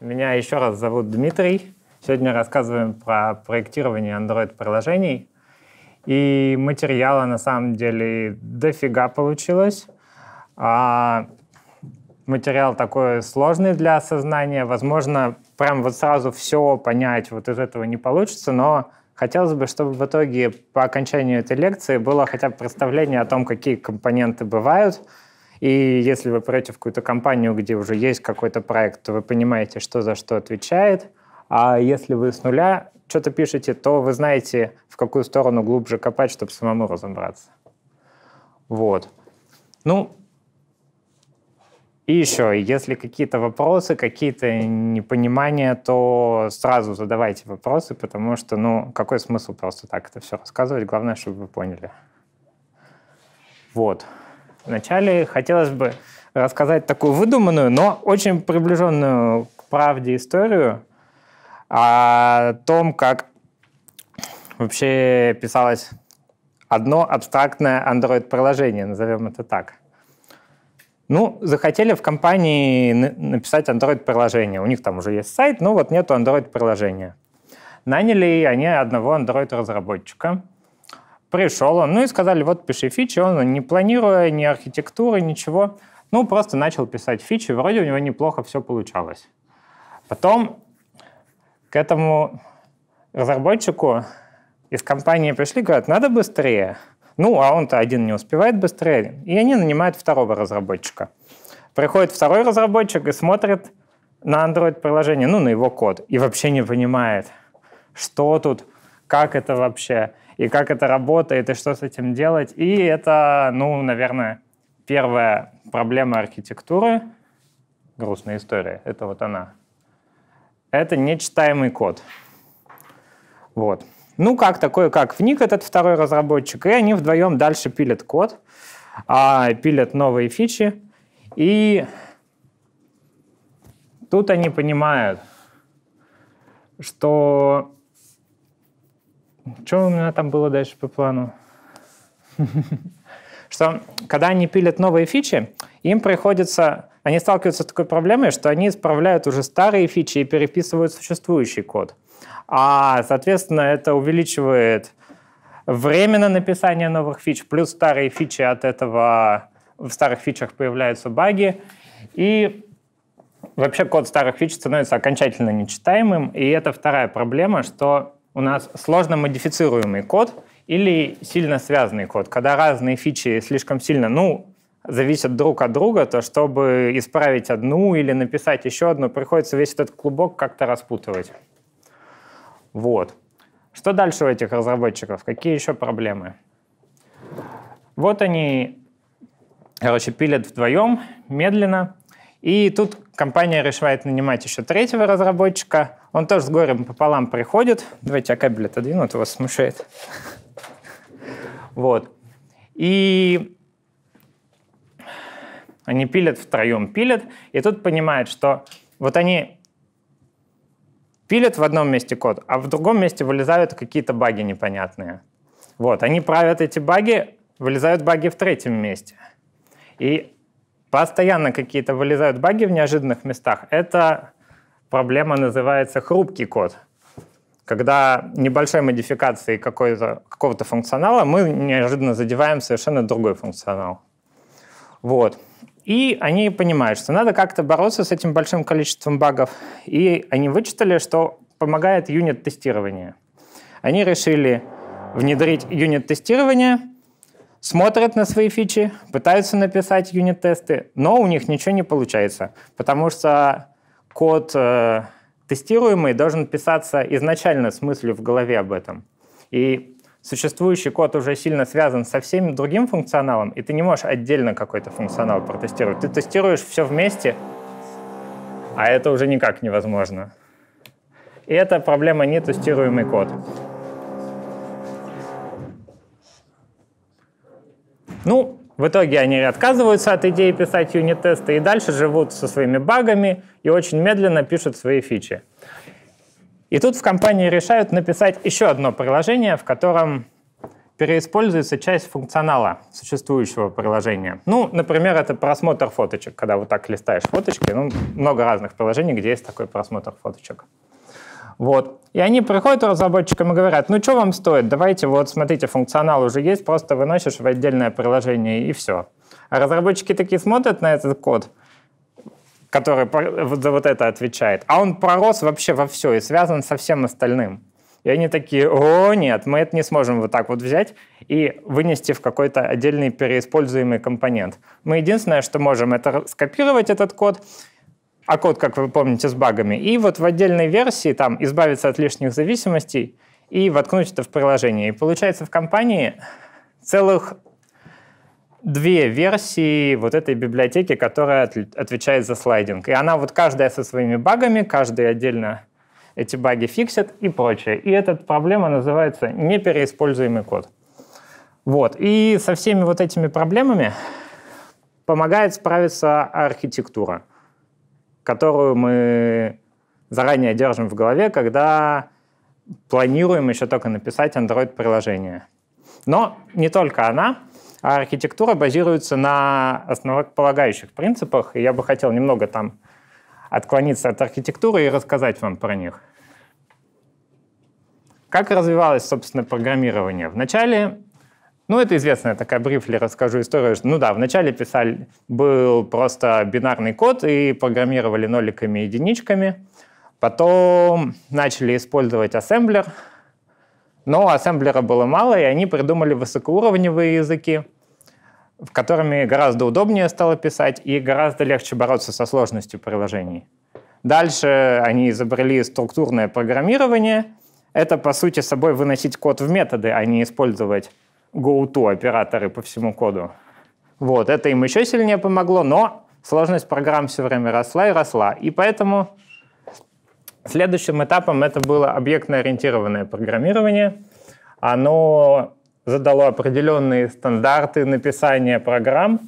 Меня еще раз зовут Дмитрий. Сегодня рассказываем про проектирование Android-приложений. И материала на самом деле дофига получилось. А материал такой сложный для осознания. Возможно, прям вот сразу все понять вот из этого не получится, но хотелось бы, чтобы в итоге по окончанию этой лекции было хотя бы представление о том, какие компоненты бывают – и если вы пройдете в какую-то компанию, где уже есть какой-то проект, то вы понимаете, что за что отвечает. А если вы с нуля что-то пишете, то вы знаете, в какую сторону глубже копать, чтобы самому разобраться. Вот. Ну, и еще, если какие-то вопросы, какие-то непонимания, то сразу задавайте вопросы, потому что, ну, какой смысл просто так это все рассказывать? Главное, чтобы вы поняли. Вот. Вначале хотелось бы рассказать такую выдуманную, но очень приближенную к правде историю о том, как вообще писалось одно абстрактное Android-приложение, назовем это так. Ну, захотели в компании написать Android-приложение. У них там уже есть сайт, но вот нету Android-приложения. Наняли они одного Android-разработчика – Пришел он, ну и сказали, вот пиши фичи, он не планируя ни архитектуры, ничего, ну просто начал писать фичи, вроде у него неплохо все получалось. Потом к этому разработчику из компании пришли, говорят, надо быстрее. Ну, а он-то один не успевает быстрее, и они нанимают второго разработчика. Приходит второй разработчик и смотрит на Android-приложение, ну, на его код, и вообще не понимает, что тут, как это вообще и как это работает, и что с этим делать. И это, ну, наверное, первая проблема архитектуры, грустная история, это вот она. Это нечитаемый код. Вот. Ну, как такое, как вник этот второй разработчик, и они вдвоем дальше пилят код, а, пилят новые фичи, и тут они понимают, что что у меня там было дальше по плану? Что когда они пилят новые фичи, им приходится... Они сталкиваются с такой проблемой, что они исправляют уже старые фичи и переписывают существующий код. А, соответственно, это увеличивает время на написание новых фич, плюс старые фичи от этого... В старых фичах появляются баги. И вообще код старых фич становится окончательно нечитаемым. И это вторая проблема, что у нас сложно модифицируемый код или сильно связанный код. Когда разные фичи слишком сильно, ну, зависят друг от друга, то чтобы исправить одну или написать еще одну, приходится весь этот клубок как-то распутывать. Вот. Что дальше у этих разработчиков? Какие еще проблемы? Вот они, короче, пилят вдвоем, медленно, и тут компания решает нанимать еще третьего разработчика. Он тоже с горем пополам приходит. Давайте я кабель отодвину, это а вас смущает. Вот. И они пилят втроем, пилят, и тут понимают, что вот они пилят в одном месте код, а в другом месте вылезают какие-то баги непонятные. Вот, они правят эти баги, вылезают баги в третьем месте. И Постоянно какие-то вылезают баги в неожиданных местах. Эта проблема называется хрупкий код. Когда небольшой модификации какого-то функционала мы неожиданно задеваем совершенно другой функционал. Вот. И они понимают, что надо как-то бороться с этим большим количеством багов. И они вычитали, что помогает юнит-тестирование. Они решили внедрить юнит-тестирование – смотрят на свои фичи, пытаются написать юнит-тесты, но у них ничего не получается, потому что код э, тестируемый должен писаться изначально с мыслью в голове об этом. И существующий код уже сильно связан со всем другим функционалом, и ты не можешь отдельно какой-то функционал протестировать. Ты тестируешь все вместе, а это уже никак невозможно. И это проблема нетестируемый код. Ну, в итоге они отказываются от идеи писать юнит-тесты и дальше живут со своими багами и очень медленно пишут свои фичи. И тут в компании решают написать еще одно приложение, в котором переиспользуется часть функционала существующего приложения. Ну, например, это просмотр фоточек, когда вот так листаешь фоточки. Ну, много разных приложений, где есть такой просмотр фоточек. Вот. И они приходят к разработчикам и говорят, ну что вам стоит, давайте вот смотрите, функционал уже есть, просто выносишь в отдельное приложение и все. А разработчики такие смотрят на этот код, который за вот это отвечает, а он пророс вообще во все и связан со всем остальным. И они такие, о, нет, мы это не сможем вот так вот взять и вынести в какой-то отдельный переиспользуемый компонент. Мы единственное, что можем, это скопировать этот код, а код, как вы помните, с багами, и вот в отдельной версии там избавиться от лишних зависимостей и воткнуть это в приложение. И получается в компании целых две версии вот этой библиотеки, которая отвечает за слайдинг. И она вот каждая со своими багами, каждая отдельно эти баги фиксит и прочее. И эта проблема называется непереиспользуемый код. Вот. И со всеми вот этими проблемами помогает справиться архитектура которую мы заранее держим в голове, когда планируем еще только написать Android-приложение. Но не только она, а архитектура базируется на основополагающих принципах, и я бы хотел немного там отклониться от архитектуры и рассказать вам про них. Как развивалось, собственно, программирование? Вначале ну, это известная такая брифли, расскажу историю. ну да, вначале писали, был просто бинарный код и программировали ноликами и единичками. Потом начали использовать ассемблер, но ассемблера было мало, и они придумали высокоуровневые языки, в которыми гораздо удобнее стало писать и гораздо легче бороться со сложностью приложений. Дальше они изобрели структурное программирование. Это, по сути, собой выносить код в методы, а не использовать GoTo операторы по всему коду. Вот, это им еще сильнее помогло, но сложность программ все время росла и росла. И поэтому следующим этапом это было объектно-ориентированное программирование. Оно задало определенные стандарты написания программ.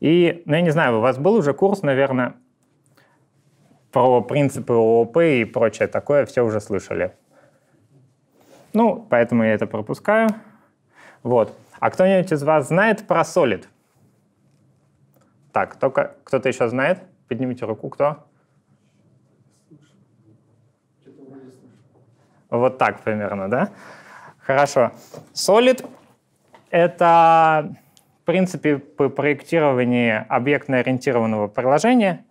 И, ну, я не знаю, у вас был уже курс, наверное, про принципы ООП и прочее такое, все уже слышали. Ну, поэтому я это пропускаю. Вот. А кто-нибудь из вас знает про Solid? Так, только кто-то еще знает? Поднимите руку, кто? Вот так примерно, да? Хорошо. Solid — это принципе по проектированию объектно-ориентированного приложения.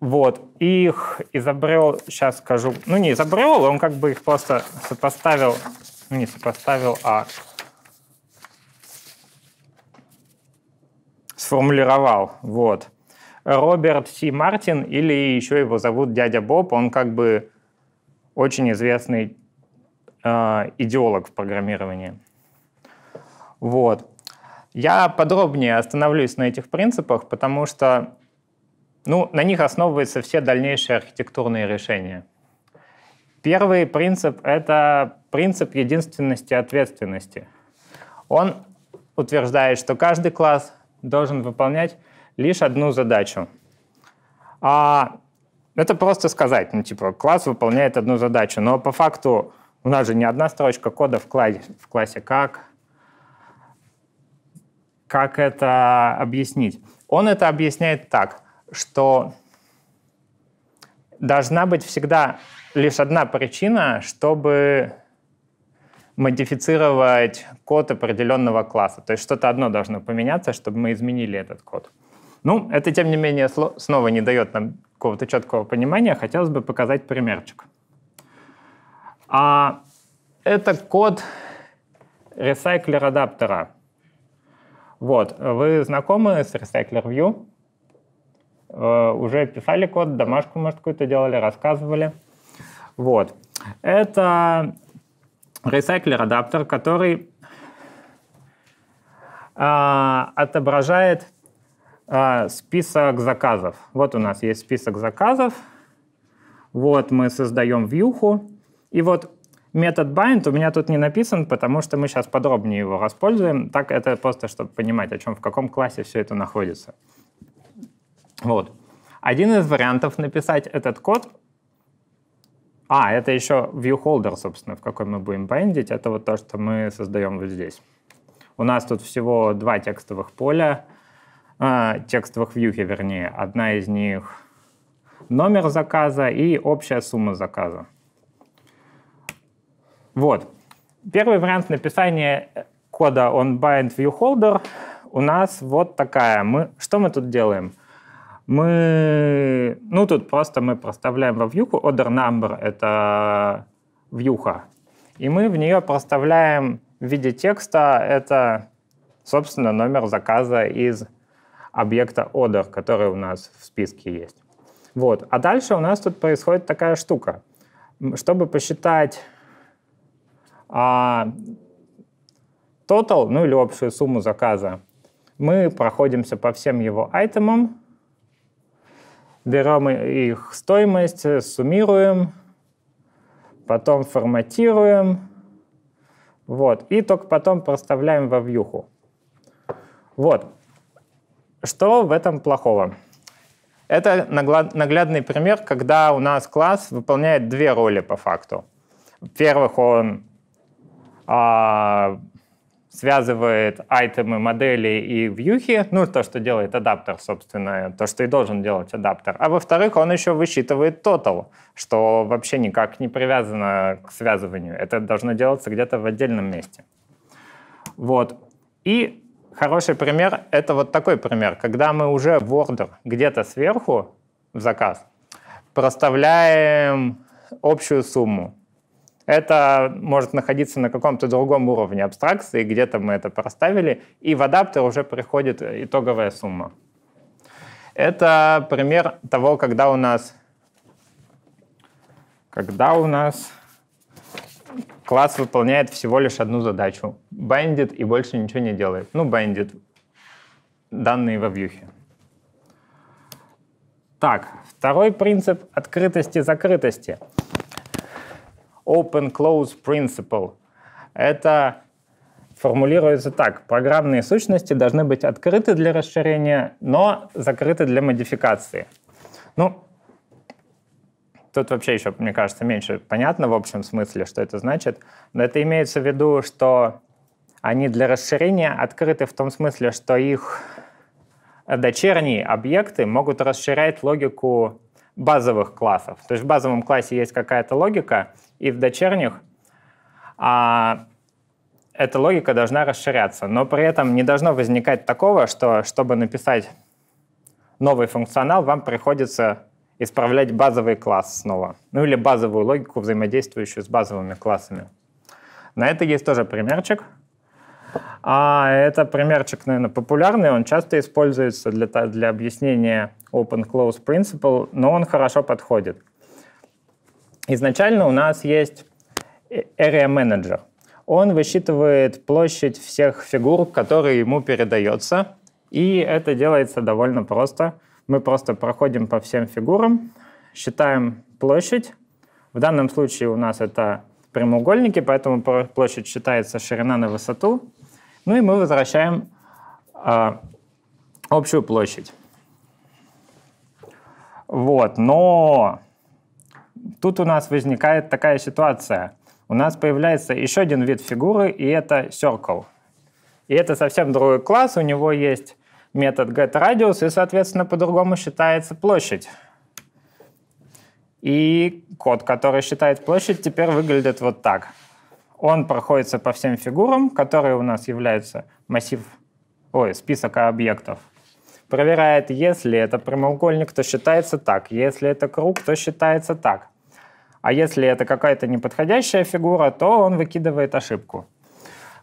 Вот. Их изобрел, сейчас скажу, ну не изобрел, он как бы их просто сопоставил не сопоставил а Сформулировал, вот. Роберт Си Мартин или еще его зовут дядя Боб, он как бы очень известный э, идеолог в программировании. Вот. Я подробнее остановлюсь на этих принципах, потому что ну, на них основываются все дальнейшие архитектурные решения. Первый принцип – это принцип единственности ответственности. Он утверждает, что каждый класс должен выполнять лишь одну задачу. А это просто сказать, ну типа класс выполняет одну задачу, но по факту у нас же не одна строчка кода в классе, в классе. Как, как это объяснить? Он это объясняет так, что должна быть всегда лишь одна причина, чтобы модифицировать код определенного класса. То есть что-то одно должно поменяться, чтобы мы изменили этот код. Ну, это, тем не менее, снова не дает нам какого-то четкого понимания. Хотелось бы показать примерчик. А это код ресайклер-адаптера. Вот, вы знакомы с Recycler View? Э, уже писали код, домашку, может, какую-то делали, рассказывали. Вот. Это ресайклер адаптер, который а, отображает а, список заказов. Вот у нас есть список заказов. Вот мы создаем вьюху. И вот метод bind у меня тут не написан, потому что мы сейчас подробнее его используем. Так это просто, чтобы понимать, о чем, в каком классе все это находится. Вот. Один из вариантов написать этот код а, это еще viewholder, собственно, в какой мы будем бендить. Это вот то, что мы создаем вот здесь. У нас тут всего два текстовых поля, э, текстовых вьюхи, вернее. Одна из них номер заказа и общая сумма заказа. Вот. Первый вариант написания кода on bind viewholder у нас вот такая. Мы, что мы тут делаем? Мы, ну тут просто мы проставляем во вьюху order number, это вьюха, и мы в нее проставляем в виде текста, это, собственно, номер заказа из объекта order, который у нас в списке есть. Вот. А дальше у нас тут происходит такая штука. Чтобы посчитать а, total, ну или общую сумму заказа, мы проходимся по всем его айтемам, берем их стоимость, э, суммируем, потом форматируем, вот, и только потом проставляем во вьюху. Вот. Что в этом плохого? Это наглядный пример, когда у нас класс выполняет две роли по факту. Во-первых, он а, связывает айтемы, модели и вьюхи, ну, то, что делает адаптер, собственно, то, что и должен делать адаптер. А во-вторых, он еще высчитывает тотал, что вообще никак не привязано к связыванию. Это должно делаться где-то в отдельном месте. Вот. И хороший пример — это вот такой пример, когда мы уже в ордер где-то сверху в заказ проставляем общую сумму это может находиться на каком-то другом уровне абстракции, где-то мы это проставили, и в адаптер уже приходит итоговая сумма. Это пример того, когда у нас, когда у нас класс выполняет всего лишь одну задачу. Бандит и больше ничего не делает. Ну, бандит. Данные во вьюхе. Так, второй принцип открытости-закрытости. закрытости Open-Close Principle. Это формулируется так. Программные сущности должны быть открыты для расширения, но закрыты для модификации. Ну, тут вообще еще, мне кажется, меньше понятно в общем смысле, что это значит. Но это имеется в виду, что они для расширения открыты в том смысле, что их дочерние объекты могут расширять логику базовых классов. То есть в базовом классе есть какая-то логика, и в дочерних а, эта логика должна расширяться. Но при этом не должно возникать такого, что чтобы написать новый функционал, вам приходится исправлять базовый класс снова. Ну или базовую логику, взаимодействующую с базовыми классами. На это есть тоже примерчик. А это примерчик, наверное, популярный, он часто используется для, для объяснения open-close principle, но он хорошо подходит. Изначально у нас есть area manager. Он высчитывает площадь всех фигур, которые ему передается, и это делается довольно просто. Мы просто проходим по всем фигурам, считаем площадь. В данном случае у нас это прямоугольники, поэтому площадь считается ширина на высоту. Ну и мы возвращаем э, общую площадь. Вот, но тут у нас возникает такая ситуация. У нас появляется еще один вид фигуры, и это circle. И это совсем другой класс, у него есть метод getRadius, и, соответственно, по-другому считается площадь. И код, который считает площадь, теперь выглядит вот так. Он проходится по всем фигурам, которые у нас являются массив, ой, список объектов. Проверяет, если это прямоугольник, то считается так, если это круг, то считается так. А если это какая-то неподходящая фигура, то он выкидывает ошибку.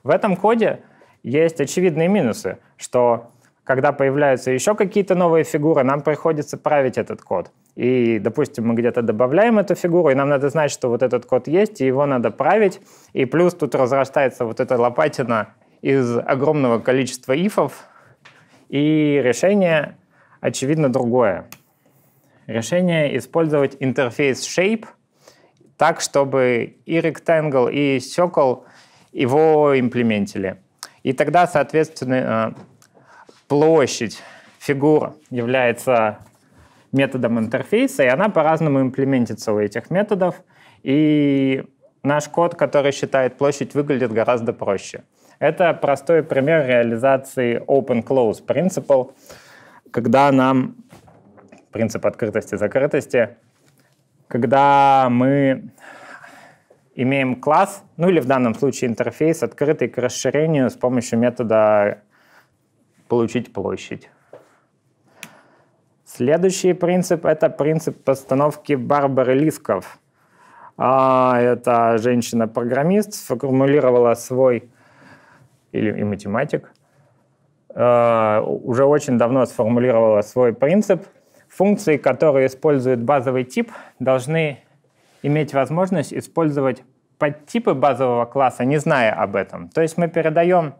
В этом коде есть очевидные минусы, что когда появляются еще какие-то новые фигуры, нам приходится править этот код. И, допустим, мы где-то добавляем эту фигуру, и нам надо знать, что вот этот код есть, и его надо править. И плюс тут разрастается вот эта лопатина из огромного количества ифов, и решение, очевидно, другое. Решение использовать интерфейс shape так, чтобы и rectangle, и circle его имплементили. И тогда, соответственно, площадь фигур является методом интерфейса, и она по-разному имплементится у этих методов. И наш код, который считает площадь, выглядит гораздо проще. Это простой пример реализации open-close principle, когда нам принцип открытости закрытости, когда мы имеем класс, ну или в данном случае интерфейс, открытый к расширению с помощью метода получить площадь. Следующий принцип – это принцип постановки Барбары Лисков. А, это женщина-программист, сформулировала свой, или и математик, а, уже очень давно сформулировала свой принцип. Функции, которые используют базовый тип, должны иметь возможность использовать подтипы базового класса, не зная об этом. То есть мы передаем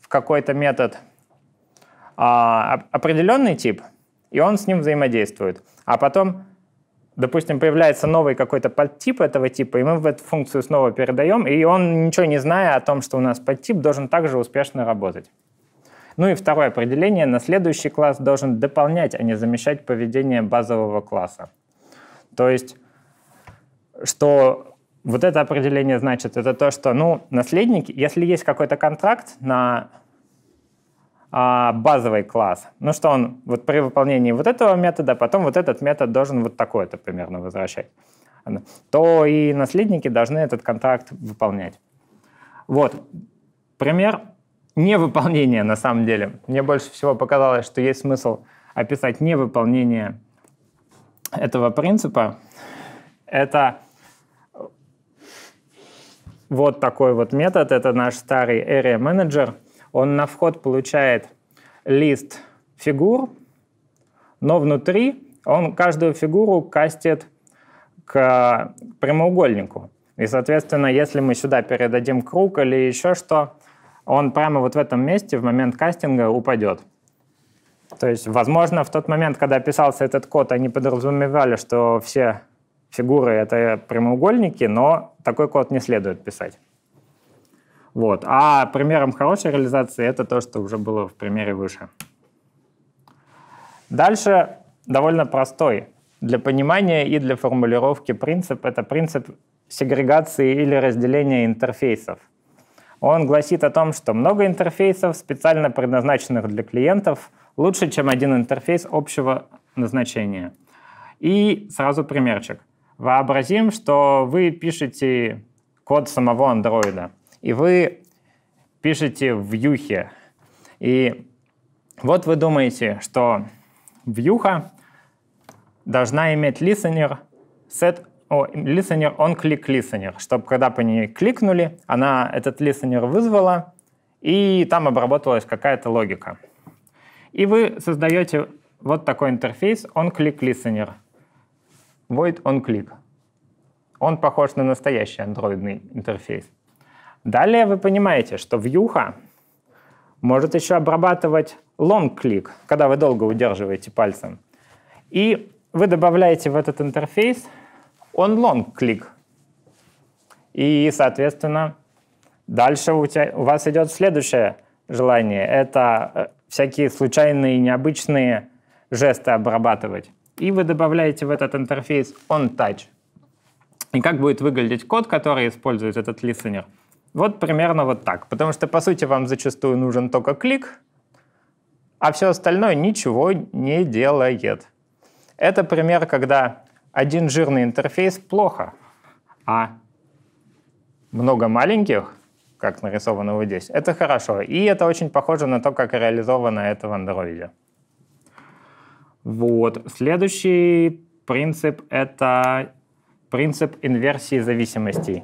в какой-то метод а, определенный тип, и он с ним взаимодействует. А потом, допустим, появляется новый какой-то подтип этого типа, и мы в эту функцию снова передаем, и он, ничего не зная о том, что у нас подтип, должен также успешно работать. Ну и второе определение, на следующий класс должен дополнять, а не замещать поведение базового класса. То есть, что вот это определение значит, это то, что, ну, наследники, если есть какой-то контракт на а, базовый класс. Ну что он вот при выполнении вот этого метода, потом вот этот метод должен вот такое-то примерно возвращать. То и наследники должны этот контракт выполнять. Вот. Пример невыполнения на самом деле. Мне больше всего показалось, что есть смысл описать невыполнение этого принципа. Это вот такой вот метод, это наш старый area manager – он на вход получает лист фигур, но внутри он каждую фигуру кастит к прямоугольнику. И, соответственно, если мы сюда передадим круг или еще что, он прямо вот в этом месте в момент кастинга упадет. То есть, возможно, в тот момент, когда писался этот код, они подразумевали, что все фигуры — это прямоугольники, но такой код не следует писать. Вот. А примером хорошей реализации это то, что уже было в примере выше. Дальше довольно простой для понимания и для формулировки принцип. Это принцип сегрегации или разделения интерфейсов. Он гласит о том, что много интерфейсов, специально предназначенных для клиентов, лучше, чем один интерфейс общего назначения. И сразу примерчик. Вообразим, что вы пишете код самого андроида и вы пишете в вьюхе. И вот вы думаете, что вьюха должна иметь listener set о, listener on click listener, чтобы когда по ней кликнули, она этот listener вызвала, и там обработалась какая-то логика. И вы создаете вот такой интерфейс on click listener. Void on click. Он похож на настоящий андроидный интерфейс. Далее вы понимаете, что вьюха может еще обрабатывать long-клик, когда вы долго удерживаете пальцем. И вы добавляете в этот интерфейс он long-клик. И, соответственно, дальше у, тебя, у вас идет следующее желание. Это э, всякие случайные, необычные жесты обрабатывать. И вы добавляете в этот интерфейс on-touch. И как будет выглядеть код, который использует этот листенер? Вот примерно вот так. Потому что, по сути, вам зачастую нужен только клик, а все остальное ничего не делает. Это пример, когда один жирный интерфейс плохо, а много маленьких, как нарисовано вот здесь, это хорошо. И это очень похоже на то, как реализовано это в андроиде. Вот. Следующий принцип — это принцип инверсии зависимостей.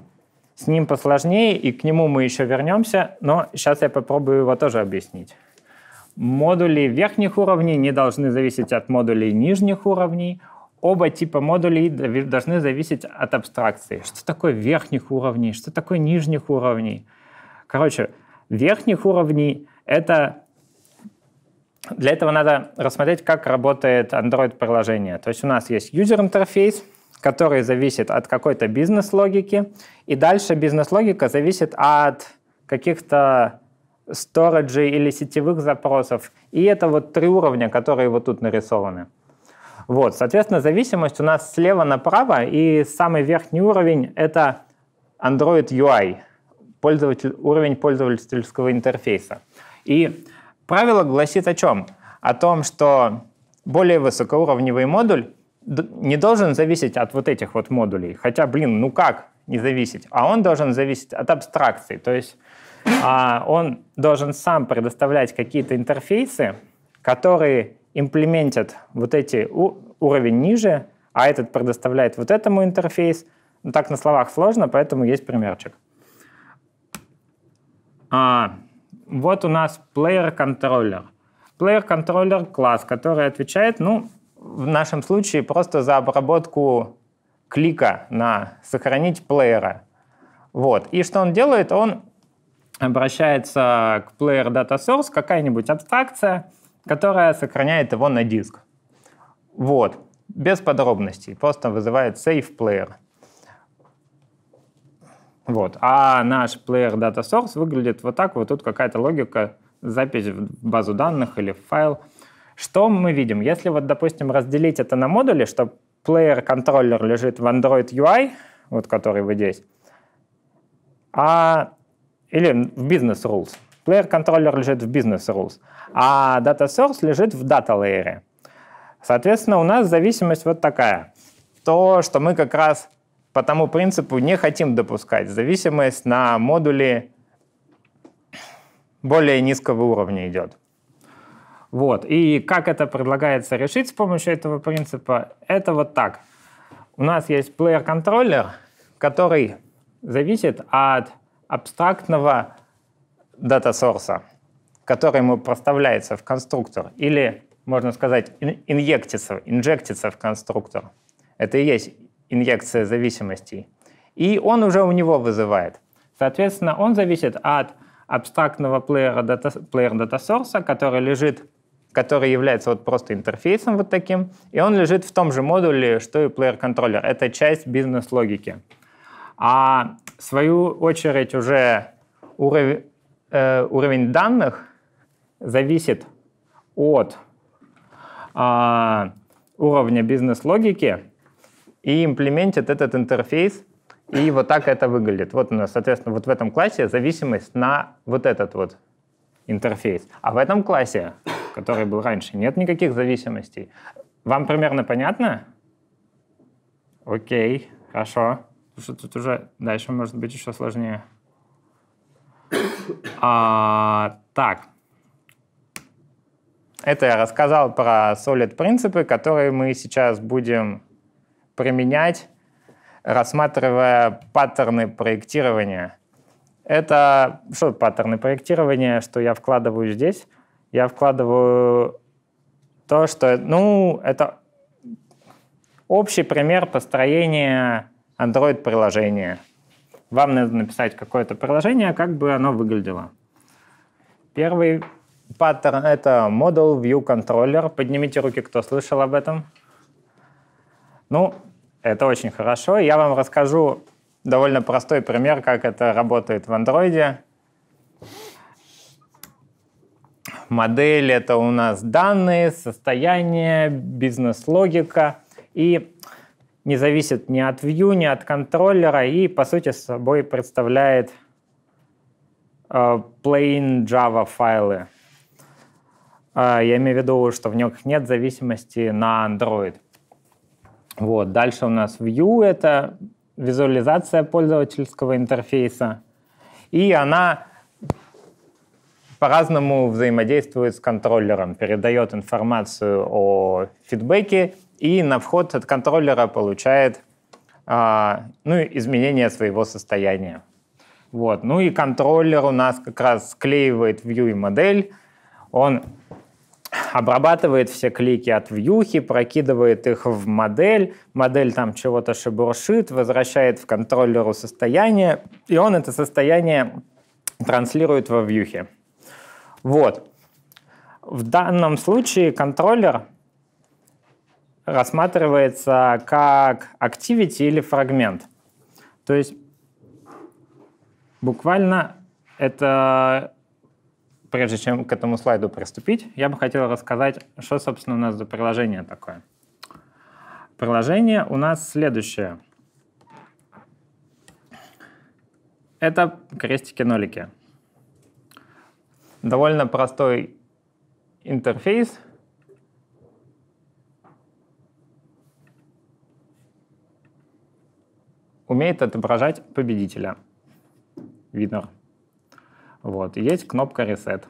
С ним посложнее, и к нему мы еще вернемся, но сейчас я попробую его тоже объяснить. Модули верхних уровней не должны зависеть от модулей нижних уровней. Оба типа модулей должны зависеть от абстракции. Что такое верхних уровней, что такое нижних уровней? Короче, верхних уровней — это для этого надо рассмотреть, как работает Android-приложение. То есть у нас есть user интерфейс который зависит от какой-то бизнес-логики, и дальше бизнес-логика зависит от каких-то сториджей или сетевых запросов. И это вот три уровня, которые вот тут нарисованы. Вот, соответственно, зависимость у нас слева направо, и самый верхний уровень — это Android UI, пользователь, уровень пользовательского интерфейса. И правило гласит о чем? О том, что более высокоуровневый модуль не должен зависеть от вот этих вот модулей. Хотя, блин, ну как не зависеть? А он должен зависеть от абстракции, То есть а, он должен сам предоставлять какие-то интерфейсы, которые имплементят вот эти уровень ниже, а этот предоставляет вот этому интерфейс. Ну, так на словах сложно, поэтому есть примерчик. А, вот у нас player-контроллер. Player-контроллер — класс, который отвечает, ну, в нашем случае просто за обработку клика на «сохранить плеера». Вот. И что он делает? Он обращается к player data source, какая-нибудь абстракция, которая сохраняет его на диск. Вот. Без подробностей. Просто вызывает save player. Вот. А наш player data source выглядит вот так. Вот тут какая-то логика, запись в базу данных или в файл – что мы видим? Если вот, допустим, разделить это на модули, что плеер-контроллер лежит в Android UI, вот который вы здесь, а, или в Business Rules. Плеер-контроллер лежит в Business Rules, а Data Source лежит в Data Layer. Соответственно, у нас зависимость вот такая. То, что мы как раз по тому принципу не хотим допускать. Зависимость на модуле более низкого уровня идет. Вот. И как это предлагается решить с помощью этого принципа? Это вот так. У нас есть плеер-контроллер, который зависит от абстрактного дата-сорса, который ему проставляется в конструктор, или, можно сказать, инъектится, инжектится в конструктор. Это и есть инъекция зависимостей. И он уже у него вызывает. Соответственно, он зависит от абстрактного плеера дата, сорса который лежит который является вот просто интерфейсом вот таким, и он лежит в том же модуле, что и player controller. Это часть бизнес-логики. А в свою очередь уже уровень, э, уровень данных зависит от э, уровня бизнес-логики и имплементит этот интерфейс. И вот так это выглядит. Вот у нас, соответственно, вот в этом классе зависимость на вот этот вот интерфейс. А в этом классе который был раньше. Нет никаких зависимостей. Вам примерно понятно? Окей, хорошо. Потому что тут уже дальше может быть еще сложнее. А, так. Это я рассказал про solid принципы, которые мы сейчас будем применять, рассматривая паттерны проектирования. Это что паттерны проектирования, что я вкладываю здесь? я вкладываю то, что, ну, это общий пример построения Android-приложения. Вам надо написать какое-то приложение, а как бы оно выглядело. Первый паттерн — это Model View Controller. Поднимите руки, кто слышал об этом. Ну, это очень хорошо. Я вам расскажу довольно простой пример, как это работает в Android модель — это у нас данные, состояние, бизнес-логика. И не зависит ни от view, ни от контроллера, и, по сути, собой представляет э, plain Java файлы. Э, я имею в виду, что в них нет зависимости на Android. Вот. Дальше у нас View — это визуализация пользовательского интерфейса. И она по-разному взаимодействует с контроллером, передает информацию о фидбэке и на вход от контроллера получает а, ну, изменение своего состояния. Вот. Ну и контроллер у нас как раз склеивает view и модель. Он обрабатывает все клики от вьюхи, прокидывает их в модель, модель там чего-то шебуршит, возвращает в контроллеру состояние, и он это состояние транслирует во вьюхе. Вот. В данном случае контроллер рассматривается как activity или фрагмент. То есть буквально это, прежде чем к этому слайду приступить, я бы хотел рассказать, что, собственно, у нас за приложение такое. Приложение у нас следующее. Это крестики-нолики довольно простой интерфейс. Умеет отображать победителя. Видно. Вот, есть кнопка Reset.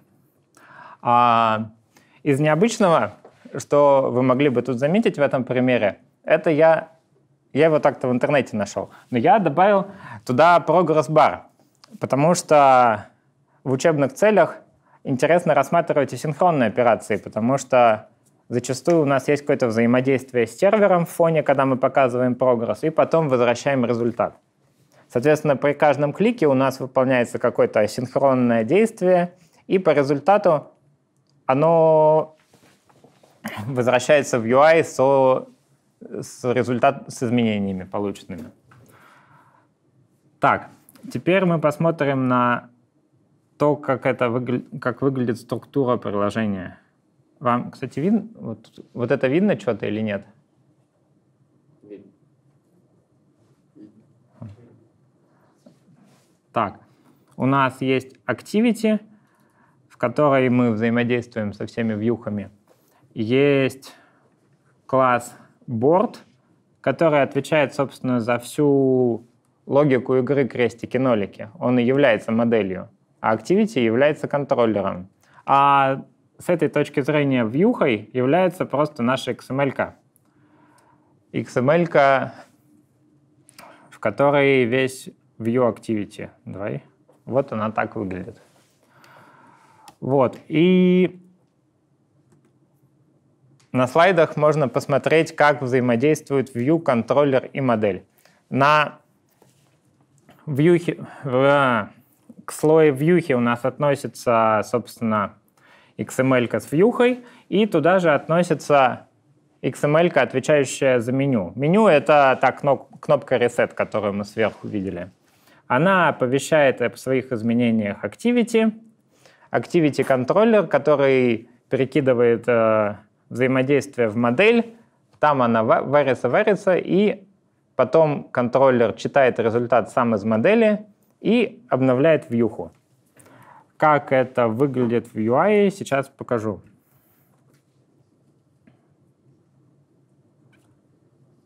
А из необычного, что вы могли бы тут заметить в этом примере, это я, я его так-то в интернете нашел, но я добавил туда прогресс-бар, потому что в учебных целях интересно рассматривать асинхронные операции, потому что зачастую у нас есть какое-то взаимодействие с сервером в фоне, когда мы показываем прогресс, и потом возвращаем результат. Соответственно, при каждом клике у нас выполняется какое-то асинхронное действие, и по результату оно возвращается в UI со, с, результат, с изменениями полученными. Так, теперь мы посмотрим на то, как, это выгля... как выглядит структура приложения. Вам, кстати, видно? Вот, вот это видно что-то или нет? Видно. Так, у нас есть Activity, в которой мы взаимодействуем со всеми вьюхами. Есть класс Board, который отвечает, собственно, за всю логику игры крестики-нолики. Он и является моделью а Activity является контроллером. А с этой точки зрения вьюхой является просто наша XML. -ка. XML, -ка, в которой весь view activity. Давай. Вот она так выглядит. Вот. И на слайдах можно посмотреть, как взаимодействуют view, контроллер и модель. На вьюхе view, к слою вьюхи у нас относится, собственно, XML с вьюхой, и туда же относится XML, отвечающая за меню. Меню — это та кнопка Reset, которую мы сверху видели. Она оповещает о своих изменениях Activity, Activity контроллер, который перекидывает э, взаимодействие в модель, там она варится, варится, и потом контроллер читает результат сам из модели — и обновляет вьюху. Как это выглядит в UI, сейчас покажу.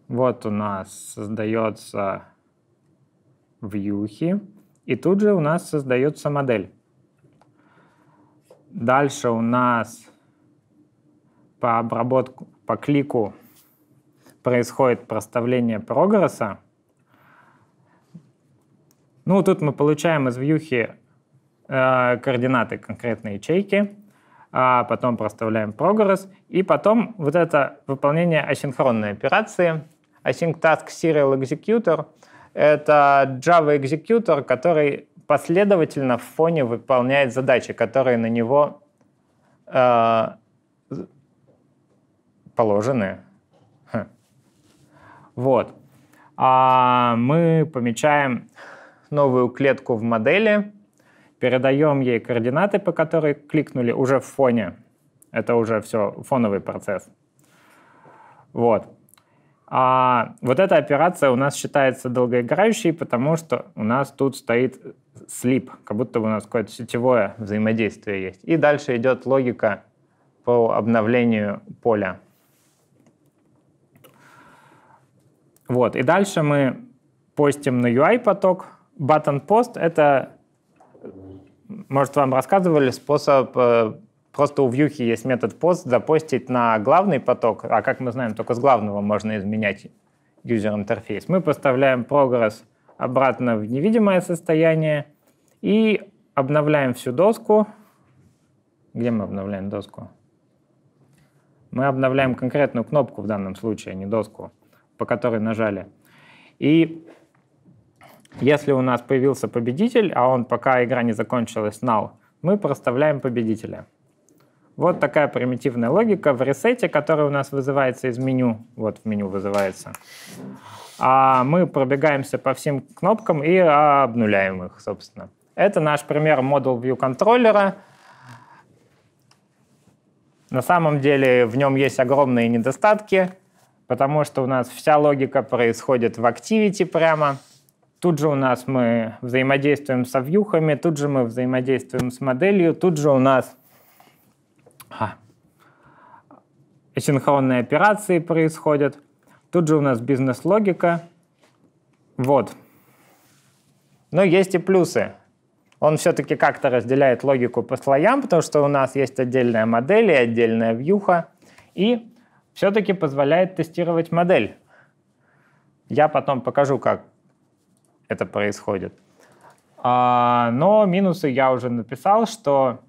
Вот у нас создается вьюхи, и тут же у нас создается модель. Дальше у нас по обработку, по клику происходит проставление прогресса. Ну, тут мы получаем из вьюхи э, координаты конкретной ячейки, а потом проставляем прогресс, и потом вот это выполнение асинхронной операции. Async Task Serial Executor — это Java Executor, который последовательно в фоне выполняет задачи, которые на него э, положены. Ха. Вот. А мы помечаем новую клетку в модели, передаем ей координаты, по которым кликнули уже в фоне. Это уже все фоновый процесс. Вот. А вот эта операция у нас считается долгоиграющей, потому что у нас тут стоит слип, как будто у нас какое-то сетевое взаимодействие есть. И дальше идет логика по обновлению поля. Вот, и дальше мы постим на UI-поток Button Post — это, может, вам рассказывали, способ э, Просто у вьюхи есть метод post запостить на главный поток, а как мы знаем, только с главного можно изменять юзер интерфейс. Мы поставляем прогресс обратно в невидимое состояние и обновляем всю доску. Где мы обновляем доску? Мы обновляем конкретную кнопку в данном случае, а не доску, по которой нажали. И если у нас появился победитель, а он пока игра не закончилась null, мы проставляем победителя. Вот такая примитивная логика в ресете, который у нас вызывается из меню. Вот в меню вызывается. А мы пробегаемся по всем кнопкам и обнуляем их, собственно. Это наш пример Model View контроллера. На самом деле в нем есть огромные недостатки, потому что у нас вся логика происходит в Activity прямо. Тут же у нас мы взаимодействуем со вьюхами, тут же мы взаимодействуем с моделью, тут же у нас а, синхронные операции происходят, тут же у нас бизнес-логика. Вот. Но есть и плюсы. Он все-таки как-то разделяет логику по слоям, потому что у нас есть отдельная модель и отдельная вьюха, и все-таки позволяет тестировать модель. Я потом покажу, как это происходит. А, но минусы я уже написал, что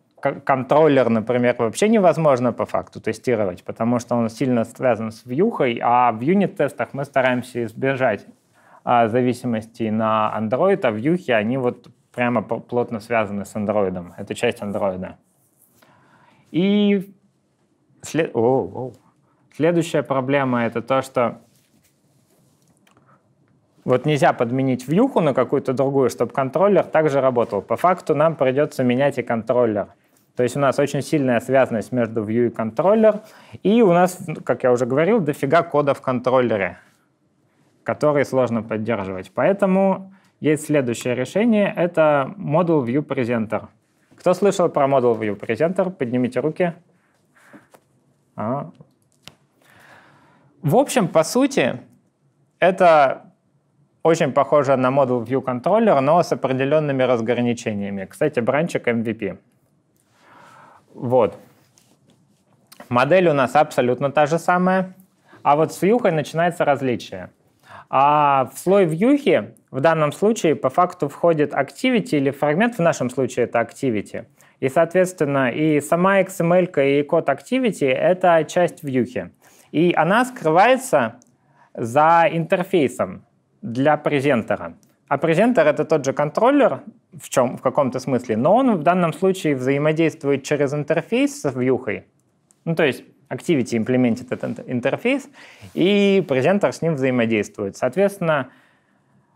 контроллер, например, вообще невозможно по факту тестировать, потому что он сильно связан с вьюхой, а в юнит-тестах мы стараемся избежать а, зависимости на Android, а вьюхи, они вот прямо плотно связаны с Android. Это часть Android. И след... о, о. следующая проблема — это то, что вот нельзя подменить вьюху на какую-то другую, чтобы контроллер также работал. По факту нам придется менять и контроллер. То есть у нас очень сильная связанность между view и контроллер. И у нас, как я уже говорил, дофига кода в контроллере, который сложно поддерживать. Поэтому есть следующее решение. Это Model View Presenter. Кто слышал про Model View Presenter? Поднимите руки. А. В общем, по сути, это очень похожа на модуль View Controller, но с определенными разграничениями. Кстати, бранчик MVP. Вот. Модель у нас абсолютно та же самая, а вот с вьюхой начинается различие. А в слой вьюхи в данном случае по факту входит activity или фрагмент, в нашем случае это activity. И, соответственно, и сама XML и код activity — это часть вьюхи. И она скрывается за интерфейсом для презентера. А презентер это тот же контроллер в чем в каком-то смысле, но он в данном случае взаимодействует через интерфейс с вьюхой. Ну, то есть Activity имплементит этот интерфейс, и презентер с ним взаимодействует. Соответственно,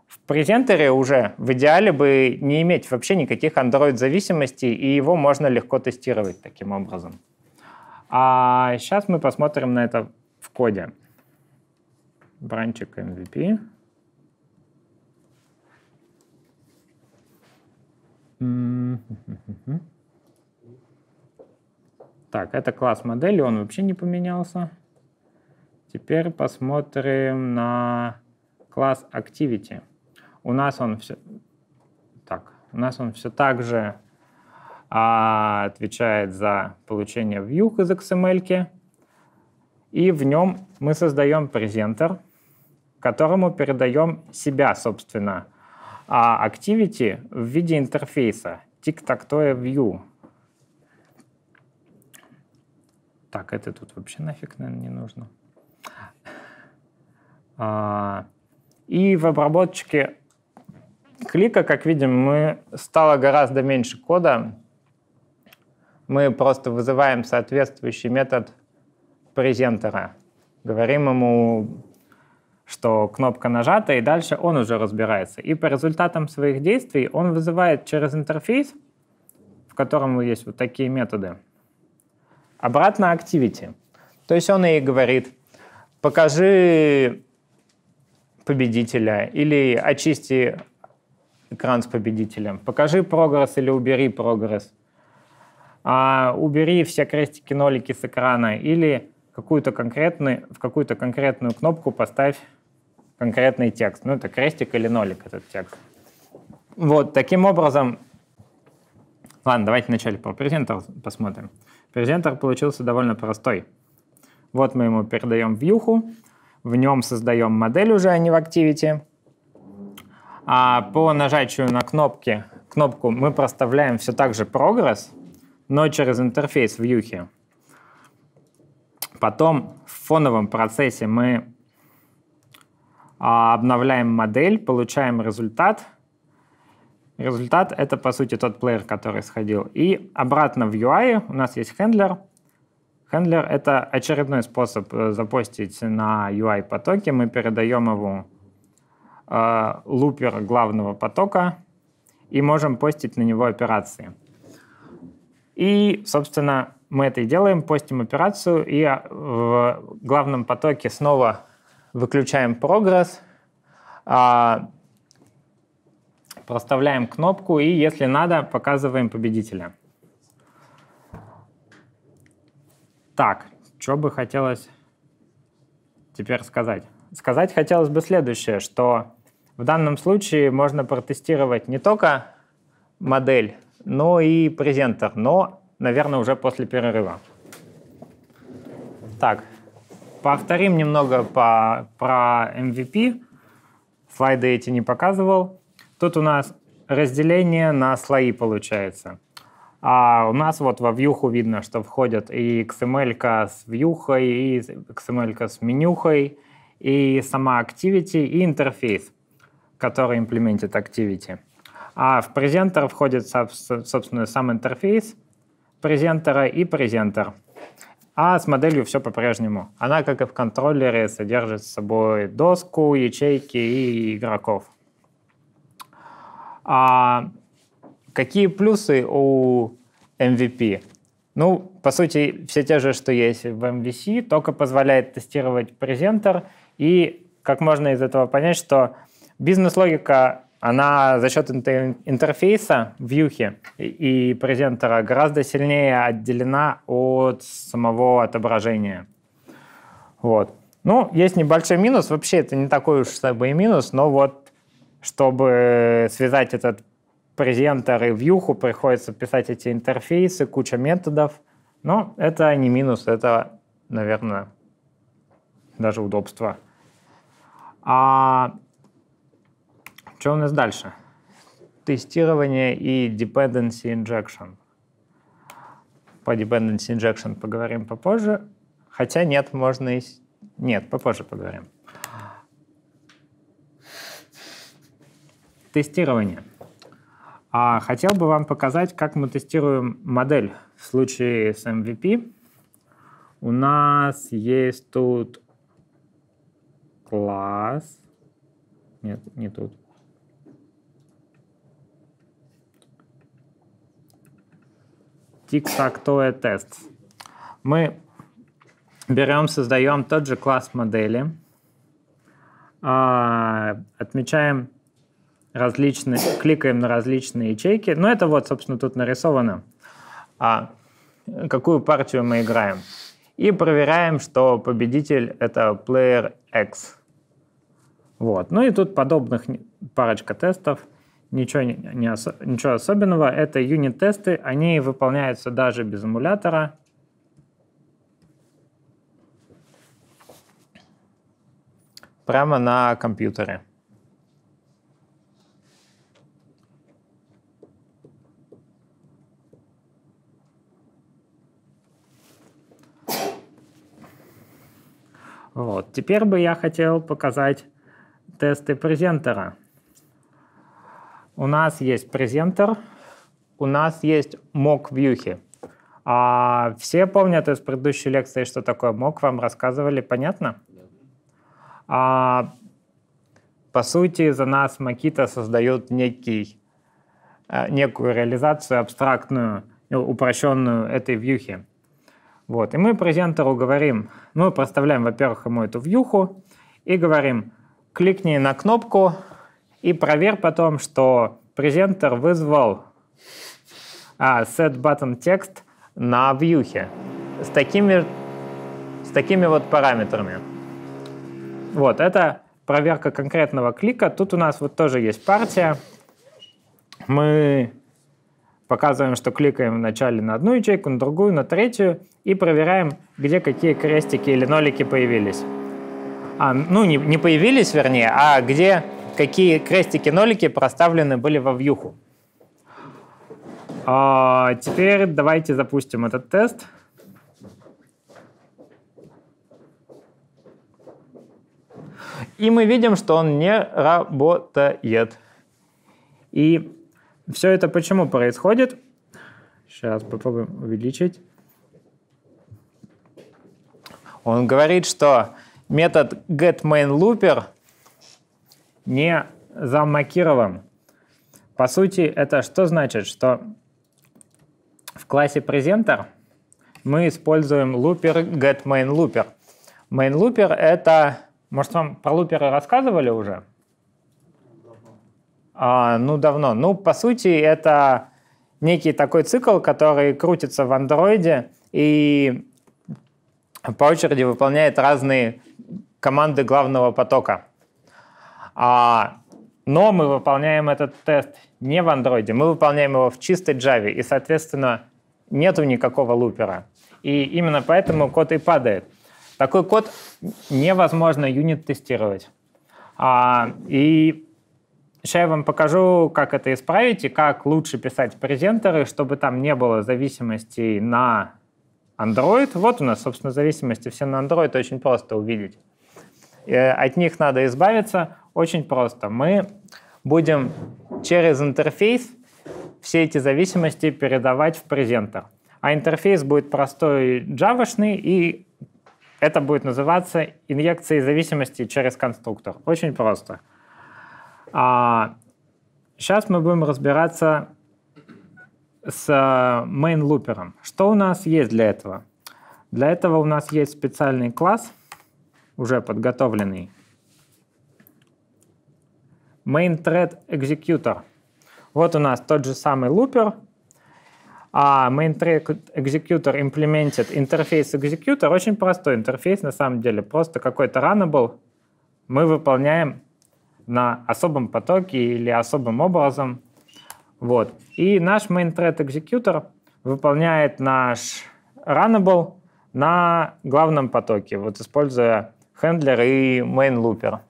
в презентере уже в идеале бы не иметь вообще никаких Android-зависимостей, и его можно легко тестировать таким образом. А сейчас мы посмотрим на это в коде. Бранчик MVP. Так, это класс модели, он вообще не поменялся. Теперь посмотрим на класс Activity. У нас он все, так, у нас он все так же а, отвечает за получение view из XML. -ки. И в нем мы создаем презентер, которому передаем себя, собственно, а Activity в виде интерфейса Tic-Tac-Toe View. Так, это тут вообще нафиг, наверное, не нужно. А, и в обработчике клика, как видим, мы стало гораздо меньше кода. Мы просто вызываем соответствующий метод презентера. Говорим ему что кнопка нажата, и дальше он уже разбирается. И по результатам своих действий он вызывает через интерфейс, в котором есть вот такие методы, обратно activity. То есть он ей говорит, покажи победителя или очисти экран с победителем, покажи прогресс или убери прогресс, а, убери все крестики-нолики с экрана или какую-то конкретную, в какую-то конкретную кнопку поставь конкретный текст. Ну, это крестик или нолик этот текст. Вот, таким образом... Ладно, давайте вначале про презентер посмотрим. Презентер получился довольно простой. Вот мы ему передаем вьюху, в нем создаем модель уже, а не в Activity. А по нажатию на кнопки, кнопку мы проставляем все так же прогресс, но через интерфейс вьюхи. Потом в фоновом процессе мы а, обновляем модель, получаем результат. Результат — это, по сути, тот плеер, который сходил. И обратно в UI у нас есть хендлер. Хендлер — это очередной способ э, запустить на UI-потоке. Мы передаем его э, лупер главного потока и можем постить на него операции. И, собственно, мы это и делаем, постим операцию, и э, в главном потоке снова выключаем прогресс, а, проставляем кнопку и, если надо, показываем победителя. Так, что бы хотелось теперь сказать? Сказать хотелось бы следующее, что в данном случае можно протестировать не только модель, но и презентер, но, наверное, уже после перерыва. Так, Повторим немного по, про MVP. Слайды эти не показывал. Тут у нас разделение на слои получается. А у нас вот во вьюху видно, что входят и XML с вьюхой, и XML с менюхой, и сама Activity, и интерфейс, который имплементит Activity. А в презентер входит, собственно, сам интерфейс презентера и презентер. А с моделью все по-прежнему. Она, как и в контроллере, содержит с собой доску, ячейки и игроков. А какие плюсы у MVP? Ну, по сути, все те же, что есть в MVC, только позволяет тестировать презентер. И как можно из этого понять, что бизнес-логика она за счет интерфейса вьюхи и презентера гораздо сильнее отделена от самого отображения. Вот. Ну, есть небольшой минус. Вообще, это не такой уж как бы и минус, но вот чтобы связать этот презентер и вьюху, приходится писать эти интерфейсы, куча методов. Но это не минус, это, наверное, даже удобство. А что у нас дальше? Тестирование и dependency injection. По dependency injection поговорим попозже. Хотя нет, можно и... Нет, попозже поговорим. Тестирование. А хотел бы вам показать, как мы тестируем модель в случае с MVP. У нас есть тут класс. Нет, не тут. тик-так-toe тест. Мы берем, создаем тот же класс модели, а, отмечаем различные, кликаем на различные ячейки. Ну, это вот, собственно, тут нарисовано, а, какую партию мы играем. И проверяем, что победитель — это player X. Вот. Ну и тут подобных парочка тестов — ничего, не ос ничего особенного. Это юнит-тесты, они выполняются даже без эмулятора. Прямо на компьютере. Вот. Теперь бы я хотел показать тесты презентера. У нас есть презентер, у нас есть мок-вьюхи. А все помнят из предыдущей лекции, что такое мок, вам рассказывали, понятно? А, по сути, за нас Макита создает некий, э, некую реализацию абстрактную, э, упрощенную этой вьюхи. Вот. И мы презентеру говорим, мы проставляем, во-первых, ему эту вьюху и говорим, кликни на кнопку, и проверь потом, что презентер вызвал а, set button текст на вьюхе с такими, с такими вот параметрами. Вот, это проверка конкретного клика. Тут у нас вот тоже есть партия. Мы показываем, что кликаем вначале на одну ячейку, на другую, на третью и проверяем, где какие крестики или нолики появились. А, ну, не, не появились, вернее, а где какие крестики-нолики проставлены были во вьюху. А, теперь давайте запустим этот тест. И мы видим, что он не работает. И все это почему происходит? Сейчас попробуем увеличить. Он говорит, что метод getMainLooper не замакирован. По сути, это что значит? Что в классе presenter мы используем лупер getMainLooper. MainLooper — это... Может, вам про луперы рассказывали уже? А, ну, давно. Ну, по сути, это некий такой цикл, который крутится в андроиде и по очереди выполняет разные команды главного потока. А, но мы выполняем этот тест не в Android, мы выполняем его в чистой Java, и, соответственно, нету никакого лупера. И именно поэтому код и падает. Такой код невозможно юнит-тестировать. А, и сейчас я вам покажу, как это исправить и как лучше писать презентеры, чтобы там не было зависимостей на Android. Вот у нас, собственно, зависимости все на Android, очень просто увидеть. Э, от них надо избавиться. Очень просто. Мы будем через интерфейс все эти зависимости передавать в презентер. А интерфейс будет простой джавашный, и это будет называться инъекцией зависимости через конструктор. Очень просто. А сейчас мы будем разбираться с э, main лупером. Что у нас есть для этого? Для этого у нас есть специальный класс, уже подготовленный, main thread executor. Вот у нас тот же самый лупер, а main thread executor implemented interface executor очень простой интерфейс на самом деле, просто какой-то runnable мы выполняем на особом потоке или особым образом. Вот. И наш main thread executor выполняет наш runnable на главном потоке, вот используя хендлер и main looper.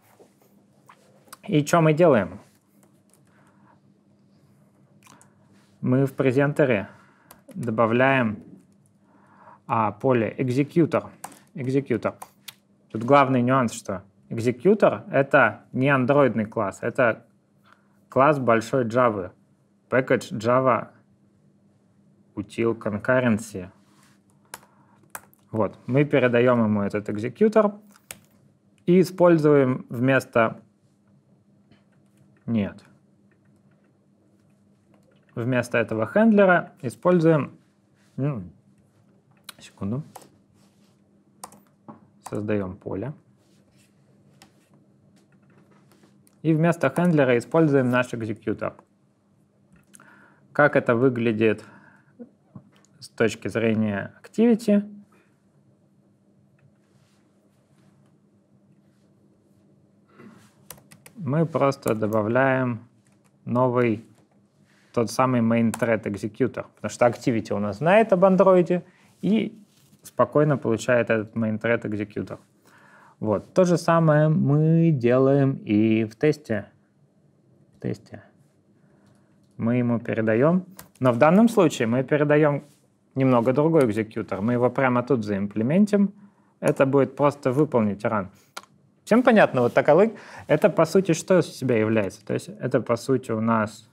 И что мы делаем? Мы в презентере добавляем а, поле executor. executor. Тут главный нюанс, что executor — это не андроидный класс, это класс большой Java. Package Java util concurrency. Вот, мы передаем ему этот executor и используем вместо нет. Вместо этого хендлера используем... Ну, секунду. Создаем поле. И вместо хендлера используем наш экзекьютор. Как это выглядит с точки зрения Activity? мы просто добавляем новый, тот самый main thread executor, потому что Activity у нас знает об андроиде и спокойно получает этот main thread executor. Вот. То же самое мы делаем и в тесте. В тесте. Мы ему передаем. Но в данном случае мы передаем немного другой экзекьютор. Мы его прямо тут заимплементим. Это будет просто выполнить ран. Всем понятно, вот такая такалык, это по сути что из себя является? То есть это по сути у нас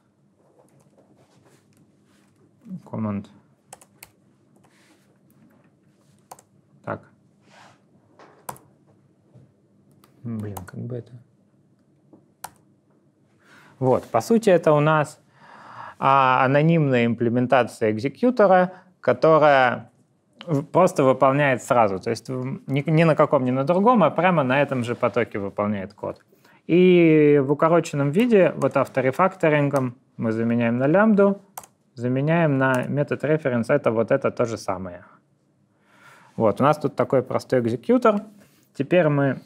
команд. Так. Блин, как бы это... Вот, по сути, это у нас а, анонимная имплементация экзекьютора, которая просто выполняет сразу. То есть ни, ни на каком, ни на другом, а прямо на этом же потоке выполняет код. И в укороченном виде вот авторефакторингом мы заменяем на лямбду, заменяем на метод референс, это вот это то же самое. Вот, у нас тут такой простой экзекьютор. Теперь мы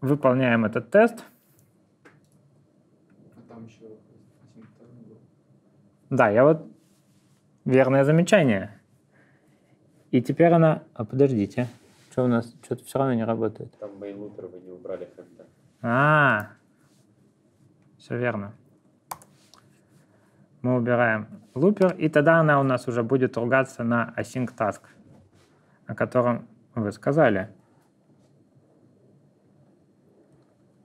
выполняем этот тест. А да, я вот... Верное замечание. И теперь она... А подождите, что у нас? Что-то все равно не работает. Там мейлутер вы не убрали как-то. -а, а, все верно. Мы убираем лупер, и тогда она у нас уже будет ругаться на async task, о котором вы сказали.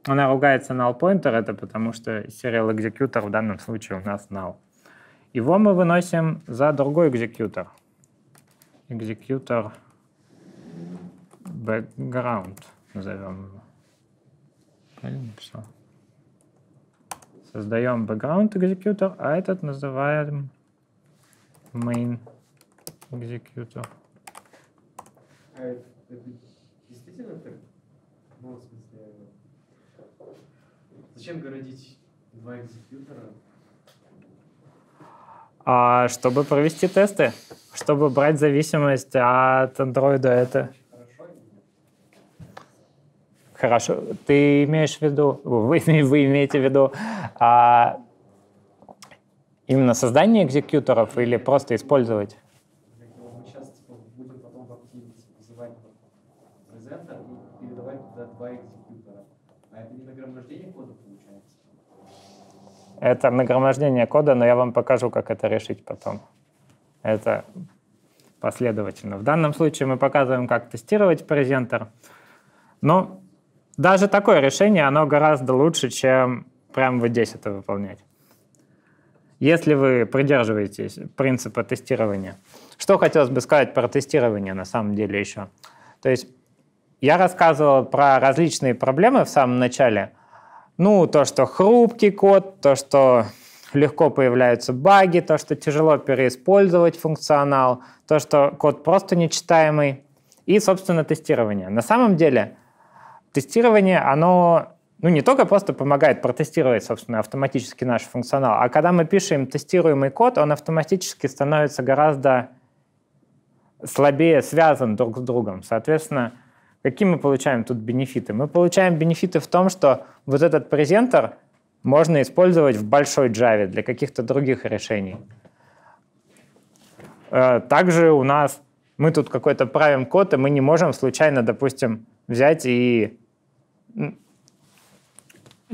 Она ругается null pointer, это потому что serial executor в данном случае у нас null. Его мы выносим за другой executor executor background назовем его. Правильно написал? Создаем background executor, а этот называем main executor. А это, действительно так? Ну, в зачем городить два экзекьютора? А чтобы провести тесты, чтобы брать зависимость от Android это. Хорошо. Ты имеешь в виду, вы, вы имеете в виду а, именно создание экзекьюторов или просто использовать? Это нагромождение кода, но я вам покажу, как это решить потом. Это последовательно. В данном случае мы показываем, как тестировать презентер. Но даже такое решение, оно гораздо лучше, чем прямо вот здесь это выполнять. Если вы придерживаетесь принципа тестирования. Что хотелось бы сказать про тестирование на самом деле еще? То есть я рассказывал про различные проблемы в самом начале – ну, то, что хрупкий код, то, что легко появляются баги, то, что тяжело переиспользовать функционал, то, что код просто нечитаемый, и, собственно, тестирование. На самом деле, тестирование, оно ну, не только просто помогает протестировать, собственно, автоматически наш функционал, а когда мы пишем тестируемый код, он автоматически становится гораздо слабее связан друг с другом. Соответственно, Какие мы получаем тут бенефиты? Мы получаем бенефиты в том, что вот этот презентер можно использовать в большой Java для каких-то других решений. Э, также у нас мы тут какой-то правим код, и мы не можем случайно, допустим, взять и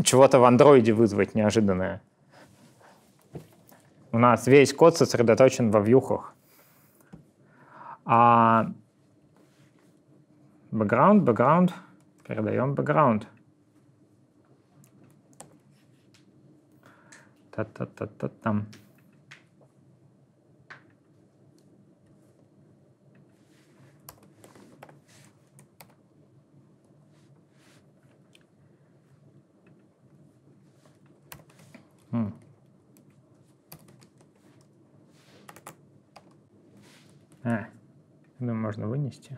чего-то в андроиде вызвать неожиданное. У нас весь код сосредоточен во вьюхах. А Background, background, передаем background. Та-та-та-та-там. Хм. А, думаю, можно вынести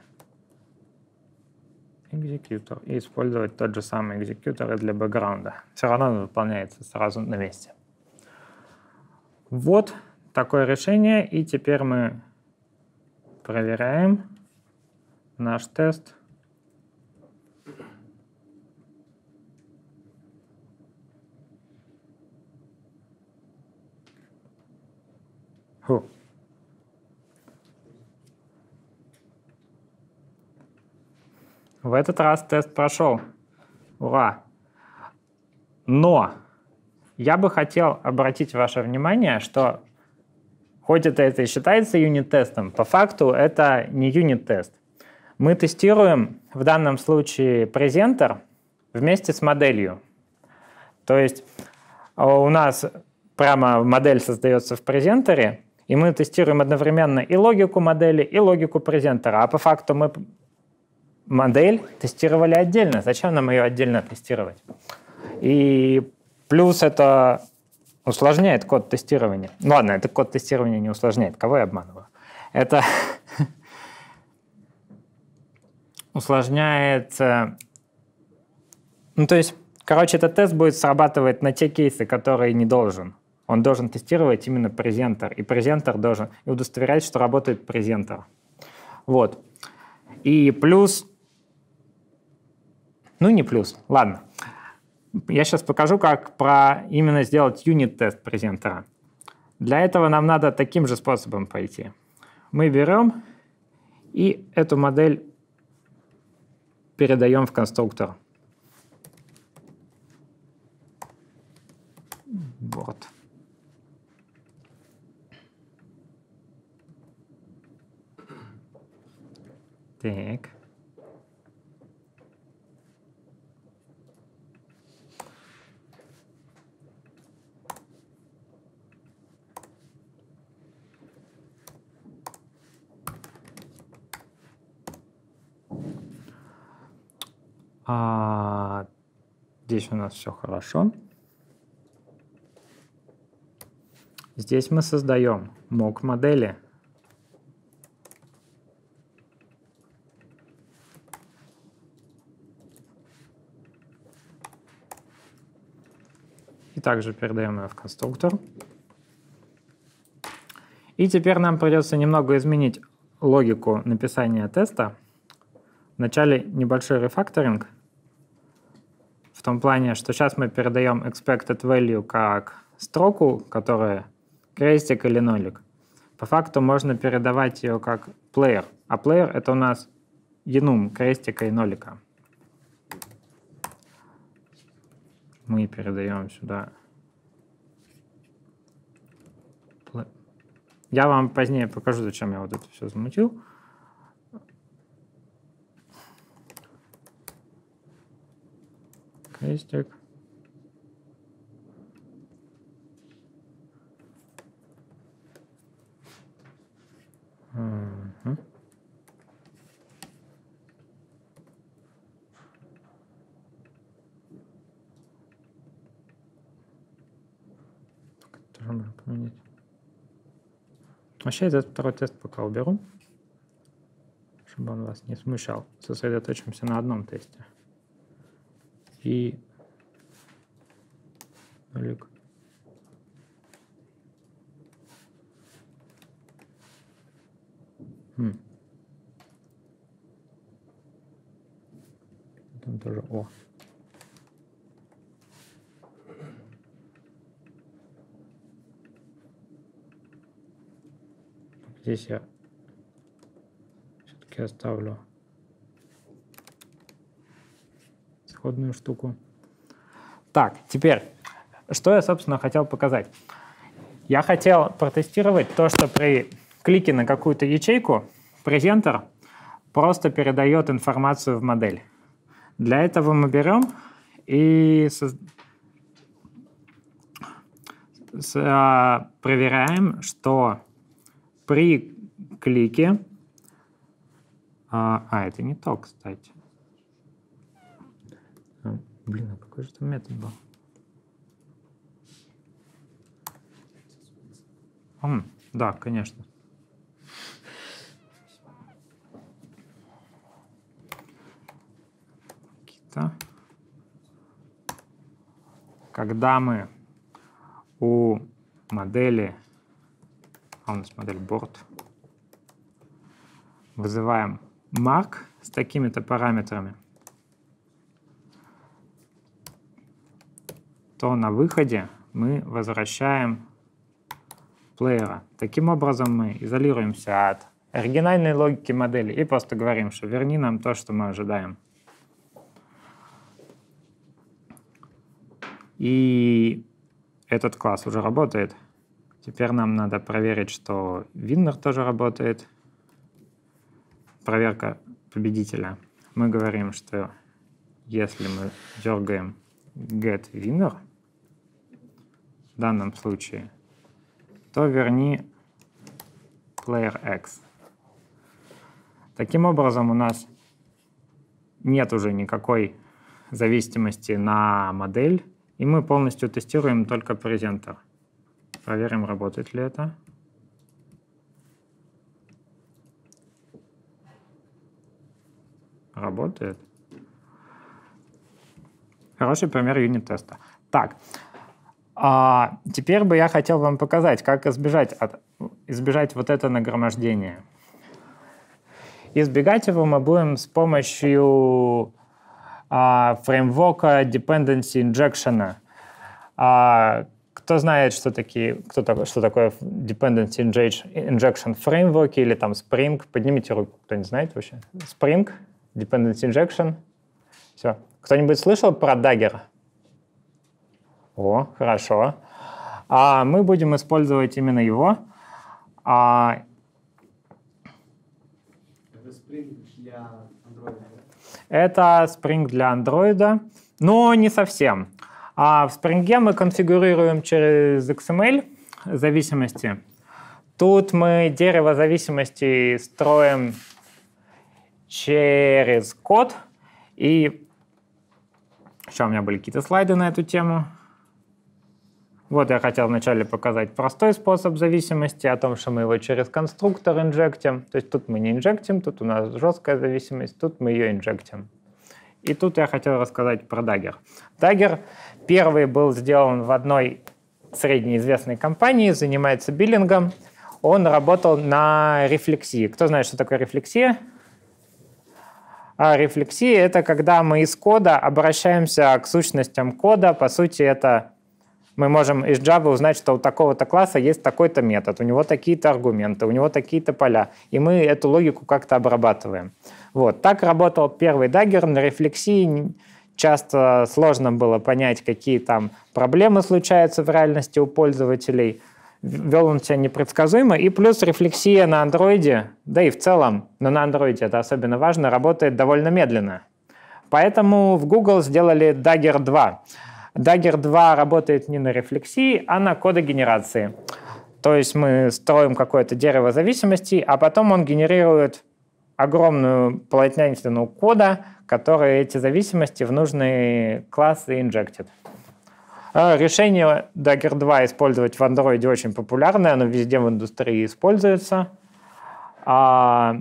экзекьютор и использовать тот же самый экзекьютор для бэкграунда. Все равно он выполняется сразу на месте. Вот такое решение, и теперь мы проверяем наш тест В этот раз тест прошел. Ура! Но я бы хотел обратить ваше внимание, что хоть это, это и считается юнит-тестом, по факту это не юнит-тест. Мы тестируем в данном случае презентер вместе с моделью. То есть а, у нас прямо модель создается в презентере, и мы тестируем одновременно и логику модели, и логику презентера. А по факту мы модель тестировали отдельно. Зачем нам ее отдельно тестировать? И плюс это усложняет код тестирования. Ну ладно, это код тестирования не усложняет. Кого я обманываю? Это усложняет... Э, ну то есть, короче, этот тест будет срабатывать на те кейсы, которые не должен. Он должен тестировать именно презентер. И презентер должен и удостоверять, что работает презентер. Вот. И плюс ну, не плюс. Ладно. Я сейчас покажу, как про именно сделать юнит-тест презентера. Для этого нам надо таким же способом пойти. Мы берем и эту модель передаем в конструктор. Вот. Так. А, здесь у нас все хорошо. Здесь мы создаем мок модели. И также передаем ее в конструктор. И теперь нам придется немного изменить логику написания теста. Вначале небольшой рефакторинг – том плане, что сейчас мы передаем expected value как строку, которая крестик или нолик. По факту можно передавать ее как player, а player это у нас enum крестика и нолика. Мы передаем сюда. Я вам позднее покажу, зачем я вот это все замутил. крестик. Ага. Тоже можно поменять. Вообще а этот второй тест пока уберу, чтобы он вас не смущал. Сосредоточимся на одном тесте и Олег. Хм. Там тоже О. Здесь я все-таки оставлю подоходную штуку. Так, теперь, что я, собственно, хотел показать. Я хотел протестировать то, что при клике на какую-то ячейку презентер просто передает информацию в модель. Для этого мы берем и а, проверяем, что при клике... а, а это не то, кстати. Блин, а какой же там метод был? М, да, конечно. Никита. Когда мы у модели, а у нас модель борт, вызываем mark с такими-то параметрами – то на выходе мы возвращаем плеера. Таким образом мы изолируемся от оригинальной логики модели и просто говорим, что верни нам то, что мы ожидаем. И этот класс уже работает. Теперь нам надо проверить, что winner тоже работает. Проверка победителя. Мы говорим, что если мы дергаем get winner, в данном случае, то верни player x. Таким образом, у нас нет уже никакой зависимости на модель, и мы полностью тестируем только презентер. Проверим, работает ли это. Работает. Хороший пример юнит-теста. Так, а теперь бы я хотел вам показать, как избежать, от, избежать вот это нагромождение. Избегать его мы будем с помощью а, фреймворка Dependency Injection. А, кто знает, что, такие, кто что такое Dependency Injection Framework или там Spring? Поднимите руку, кто не знает вообще. Spring, Dependency Injection. Все. Кто-нибудь слышал про Dagger? О, хорошо. А мы будем использовать именно его. А... Это Spring для Android. Это Spring для Android, но не совсем. А в Spring мы конфигурируем через XML зависимости. Тут мы дерево зависимостей строим через код. И еще у меня были какие-то слайды на эту тему. Вот я хотел вначале показать простой способ зависимости, о том, что мы его через конструктор инжектим. То есть тут мы не инжектим, тут у нас жесткая зависимость, тут мы ее инжектим. И тут я хотел рассказать про Dagger. Dagger первый был сделан в одной среднеизвестной компании, занимается биллингом. Он работал на рефлексии. Кто знает, что такое рефлексия? А рефлексия — это когда мы из кода обращаемся к сущностям кода. По сути, это мы можем из Java узнать, что у такого-то класса есть такой-то метод, у него такие-то аргументы, у него такие-то поля, и мы эту логику как-то обрабатываем. Вот, так работал первый Dagger на рефлексии, часто сложно было понять, какие там проблемы случаются в реальности у пользователей, вел он себя непредсказуемо, и плюс рефлексия на андроиде, да и в целом, но на андроиде это особенно важно, работает довольно медленно. Поэтому в Google сделали Dagger 2. Dagger 2 работает не на рефлексии, а на кодогенерации. То есть мы строим какое-то дерево зависимостей, а потом он генерирует огромную полотнянистину кода, который эти зависимости в нужные классы инжектит. А, решение Dagger 2 использовать в Android очень популярное, оно везде в индустрии используется. А,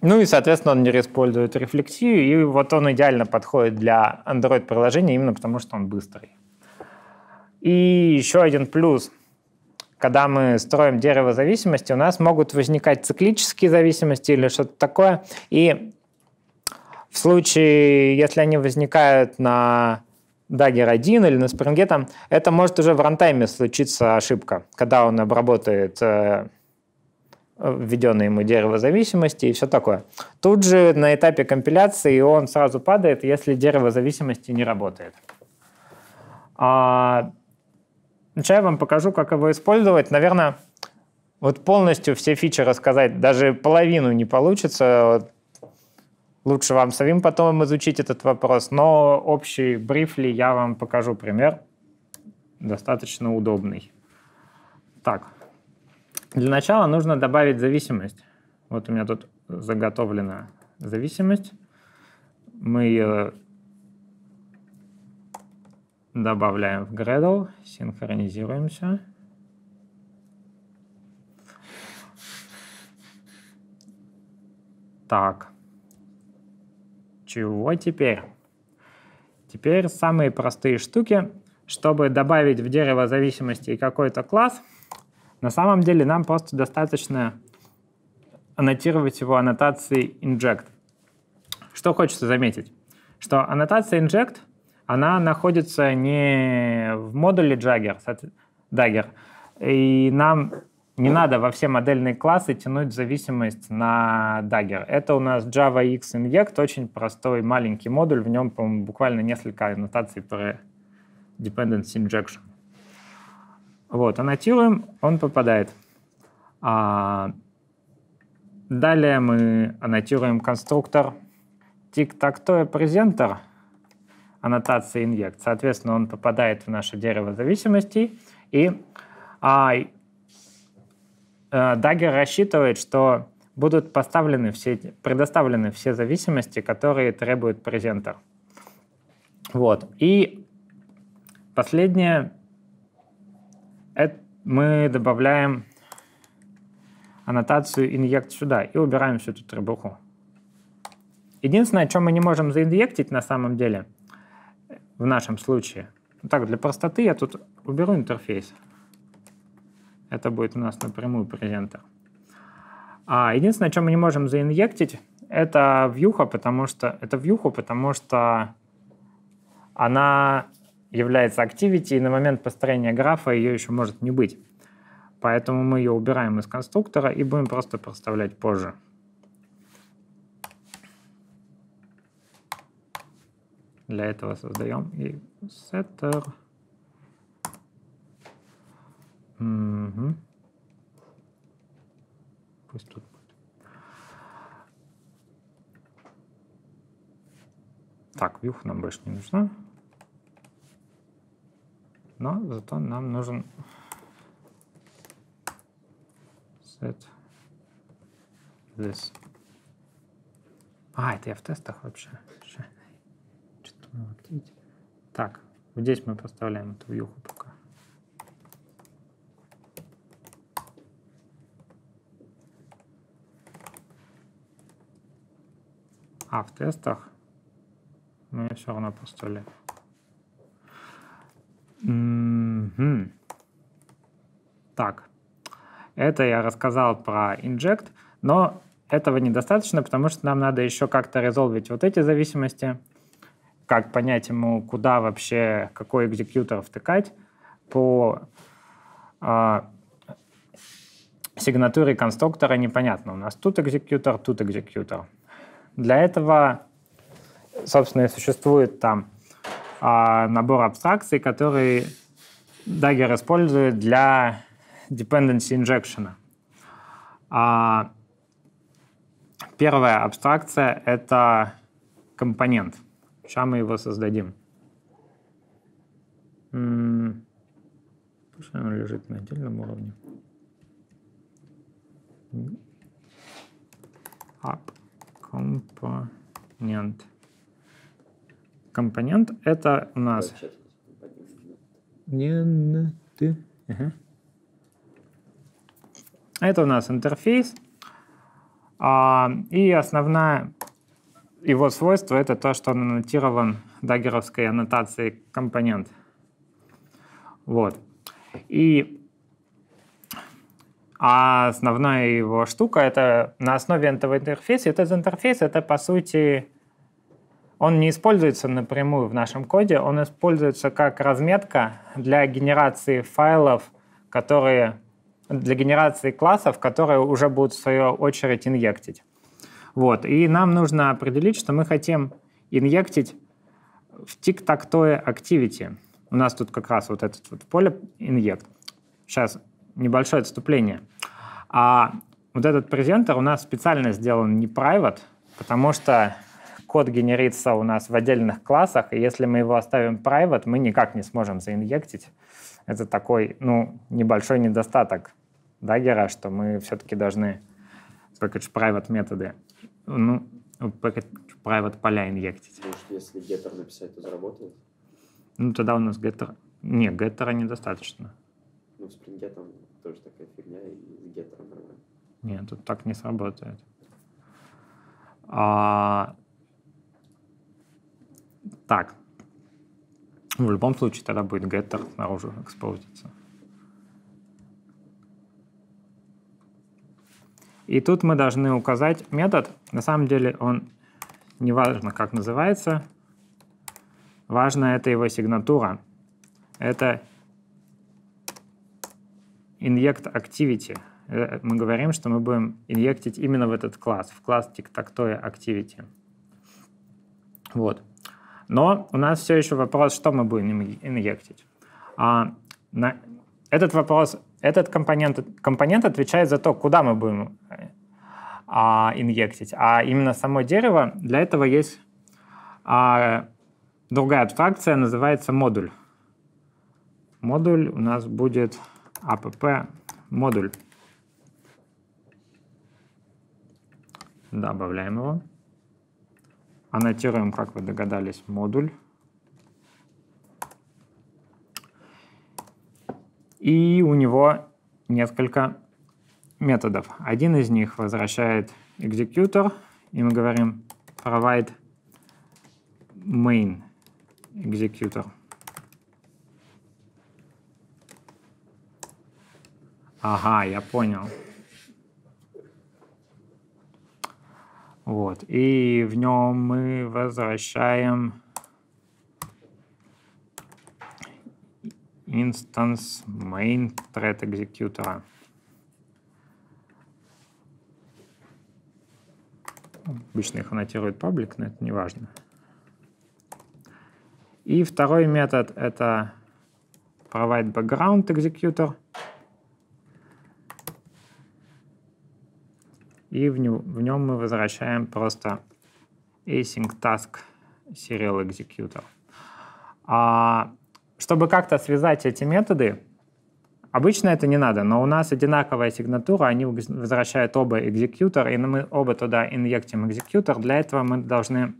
ну и, соответственно, он не использует рефлексию, и вот он идеально подходит для Android-приложения именно потому, что он быстрый. И еще один плюс. Когда мы строим дерево зависимости, у нас могут возникать циклические зависимости или что-то такое. И в случае, если они возникают на Dagger 1 или на Spring, это может уже в рантайме случиться ошибка, когда он обработает э, введенное ему дерево зависимости и все такое. Тут же на этапе компиляции он сразу падает, если дерево зависимости не работает. А... Сейчас я вам покажу, как его использовать. Наверное, вот полностью все фичи рассказать, даже половину не получится. Лучше вам самим потом изучить этот вопрос, но общий брифли я вам покажу пример, достаточно удобный. Так, для начала нужно добавить зависимость. Вот у меня тут заготовлена зависимость. Мы ее добавляем в Gradle, синхронизируемся. Так. Чего теперь? Теперь самые простые штуки. Чтобы добавить в дерево зависимости какой-то класс — на самом деле нам просто достаточно аннотировать его аннотацией inject. Что хочется заметить? Что аннотация inject, она находится не в модуле Jagger, Dagger, и нам не надо во все модельные классы тянуть зависимость на Dagger. Это у нас Java X Inject, очень простой маленький модуль, в нем, по-моему, буквально несколько аннотаций про dependency injection. Вот, аннотируем, он попадает. А, далее мы аннотируем конструктор тик-так-тоя презентер аннотации инъект. Соответственно, он попадает в наше дерево зависимостей. И а, э, Dagger рассчитывает, что будут поставлены все, предоставлены все зависимости, которые требует презентер. Вот. И последнее, мы добавляем аннотацию инъект сюда и убираем всю эту требуху. Единственное, о чем мы не можем заинъектить на самом деле, в нашем случае, ну так, для простоты я тут уберу интерфейс. Это будет у нас напрямую презентер. А единственное, о чем мы не можем заинъектить, это вьюха, потому что это вьюха, потому что она является activity, и на момент построения графа ее еще может не быть. Поэтому мы ее убираем из конструктора и будем просто проставлять позже. Для этого создаем и setter. Угу. Пусть тут будет. Так, вьюха нам больше не нужна но зато нам нужен set this. А, это я в тестах вообще. что мы активить. Так, здесь мы поставляем эту вьюху пока. А в тестах мы все равно поставляем. Mm -hmm. Так, это я рассказал про inject, но этого недостаточно, потому что нам надо еще как-то резолвить вот эти зависимости, как понять ему, куда вообще, какой экзекьютор втыкать по э, сигнатуре конструктора непонятно. У нас тут экзекьютор, тут экзекьютор. Для этого, собственно, и существует там а, набор абстракций, который Dagger использует для dependency injection. А, первая абстракция — это компонент. Сейчас мы его создадим. Пусть он лежит на отдельном уровне. App компонент компонент — это у нас... Не, ты. Угу. Это у нас интерфейс. А, и основное его свойство — это то, что он аннотирован даггеровской аннотацией компонент. Вот. И а основная его штука — это на основе этого интерфейса. Этот интерфейс — это, по сути, он не используется напрямую в нашем коде, он используется как разметка для генерации файлов, которые для генерации классов, которые уже будут в свою очередь инъектить. Вот. И нам нужно определить, что мы хотим инъектить в tic-tac-toe activity. У нас тут как раз вот этот вот поле инъект. Сейчас небольшое отступление. А вот этот презентер у нас специально сделан не private, потому что код генерится у нас в отдельных классах, и если мы его оставим private, мы никак не сможем заинъектить. Это такой, ну, небольшой недостаток даггера, что мы все-таки должны package private методы, ну, package private поля инъектить. Может, если getter написать, то заработает? Ну, тогда у нас getter... Не, getter недостаточно. Ну, в Spring там тоже такая фигня, и getter нормально. Нет, тут так не сработает. А, так. В любом случае тогда будет getter наружу экспозиться. И тут мы должны указать метод. На самом деле он не важно, как называется. Важно это его сигнатура. Это inject activity. Э, мы говорим, что мы будем инъектить именно в этот класс, в класс tic tac activity. Вот. Но у нас все еще вопрос, что мы будем инъектить. А, на этот вопрос, этот компонент, компонент отвечает за то, куда мы будем а, инъектить. А именно само дерево, для этого есть а, другая абстракция, называется модуль. Модуль у нас будет app а модуль. Добавляем его. Аннотируем, как вы догадались, модуль. И у него несколько методов. Один из них возвращает экзекьютор, и мы говорим provide main executor. Ага, я понял. Вот. И в нем мы возвращаем instance main thread executor. Обычно их аннотирует public, но это не важно. И второй метод — это provide background executor — и в нем, в нем мы возвращаем просто async task serial executor. А, чтобы как-то связать эти методы, обычно это не надо, но у нас одинаковая сигнатура, они возвращают оба executor, и мы оба туда инъектим executor. Для этого мы должны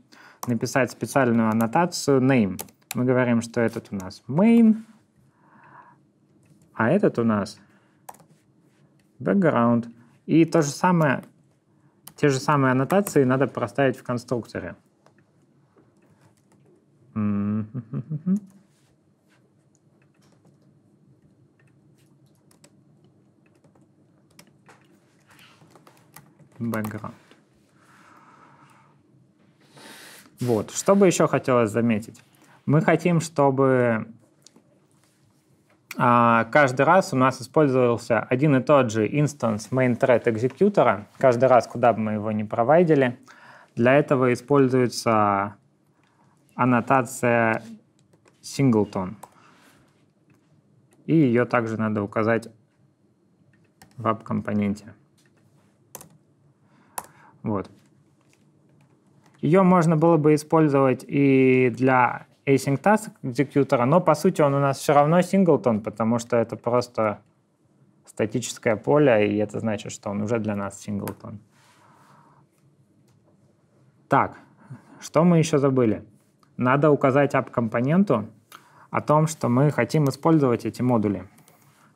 написать специальную аннотацию name. Мы говорим, что этот у нас main, а этот у нас background. И то же самое те же самые аннотации надо проставить в конструкторе. Background. Вот, что бы еще хотелось заметить? Мы хотим, чтобы а, каждый раз у нас использовался один и тот же инстанс main thread экзекьютора, каждый раз, куда бы мы его ни провайдили. Для этого используется аннотация singleton. И ее также надо указать в app-компоненте. Вот. Ее можно было бы использовать и для async task экзекьютора, но по сути он у нас все равно singleton, потому что это просто статическое поле, и это значит, что он уже для нас singleton. Так, что мы еще забыли? Надо указать app-компоненту о том, что мы хотим использовать эти модули.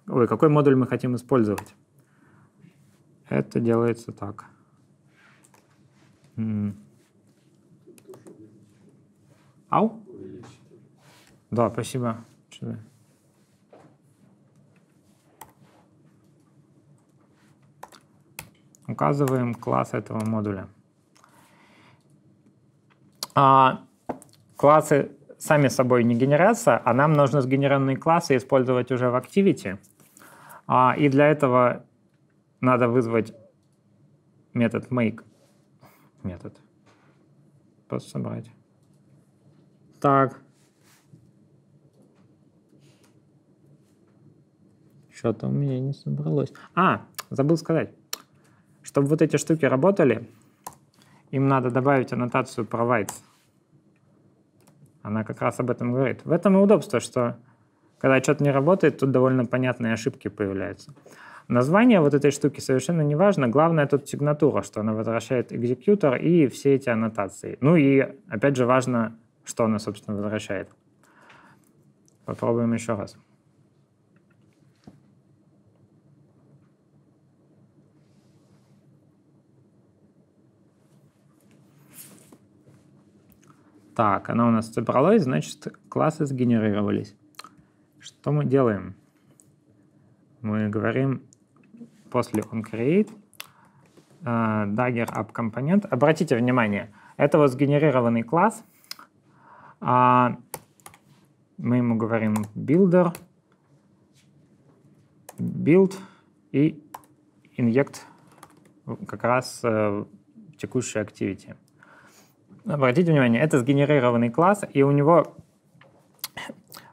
Ой, какой модуль мы хотим использовать? Это делается так. Ау? Да, спасибо. Указываем класс этого модуля. А классы сами собой не генерятся, а нам нужно сгенеренные классы использовать уже в Activity. А, и для этого надо вызвать метод make. Метод. Просто собрать. Так, Что-то у меня не собралось. А, забыл сказать. Чтобы вот эти штуки работали, им надо добавить аннотацию provides. Она как раз об этом говорит. В этом и удобство, что когда что-то не работает, тут довольно понятные ошибки появляются. Название вот этой штуки совершенно не важно. Главное тут сигнатура, что она возвращает экзекьютор и все эти аннотации. Ну и, опять же, важно, что она, собственно, возвращает. Попробуем еще раз. Так, она у нас собралась, значит, классы сгенерировались. Что мы делаем? Мы говорим после onCreate uh, э, dagger app компонент. Обратите внимание, это вот сгенерированный класс. Uh, мы ему говорим builder, build и inject как раз uh, э, текущий activity. Обратите внимание, это сгенерированный класс, и у него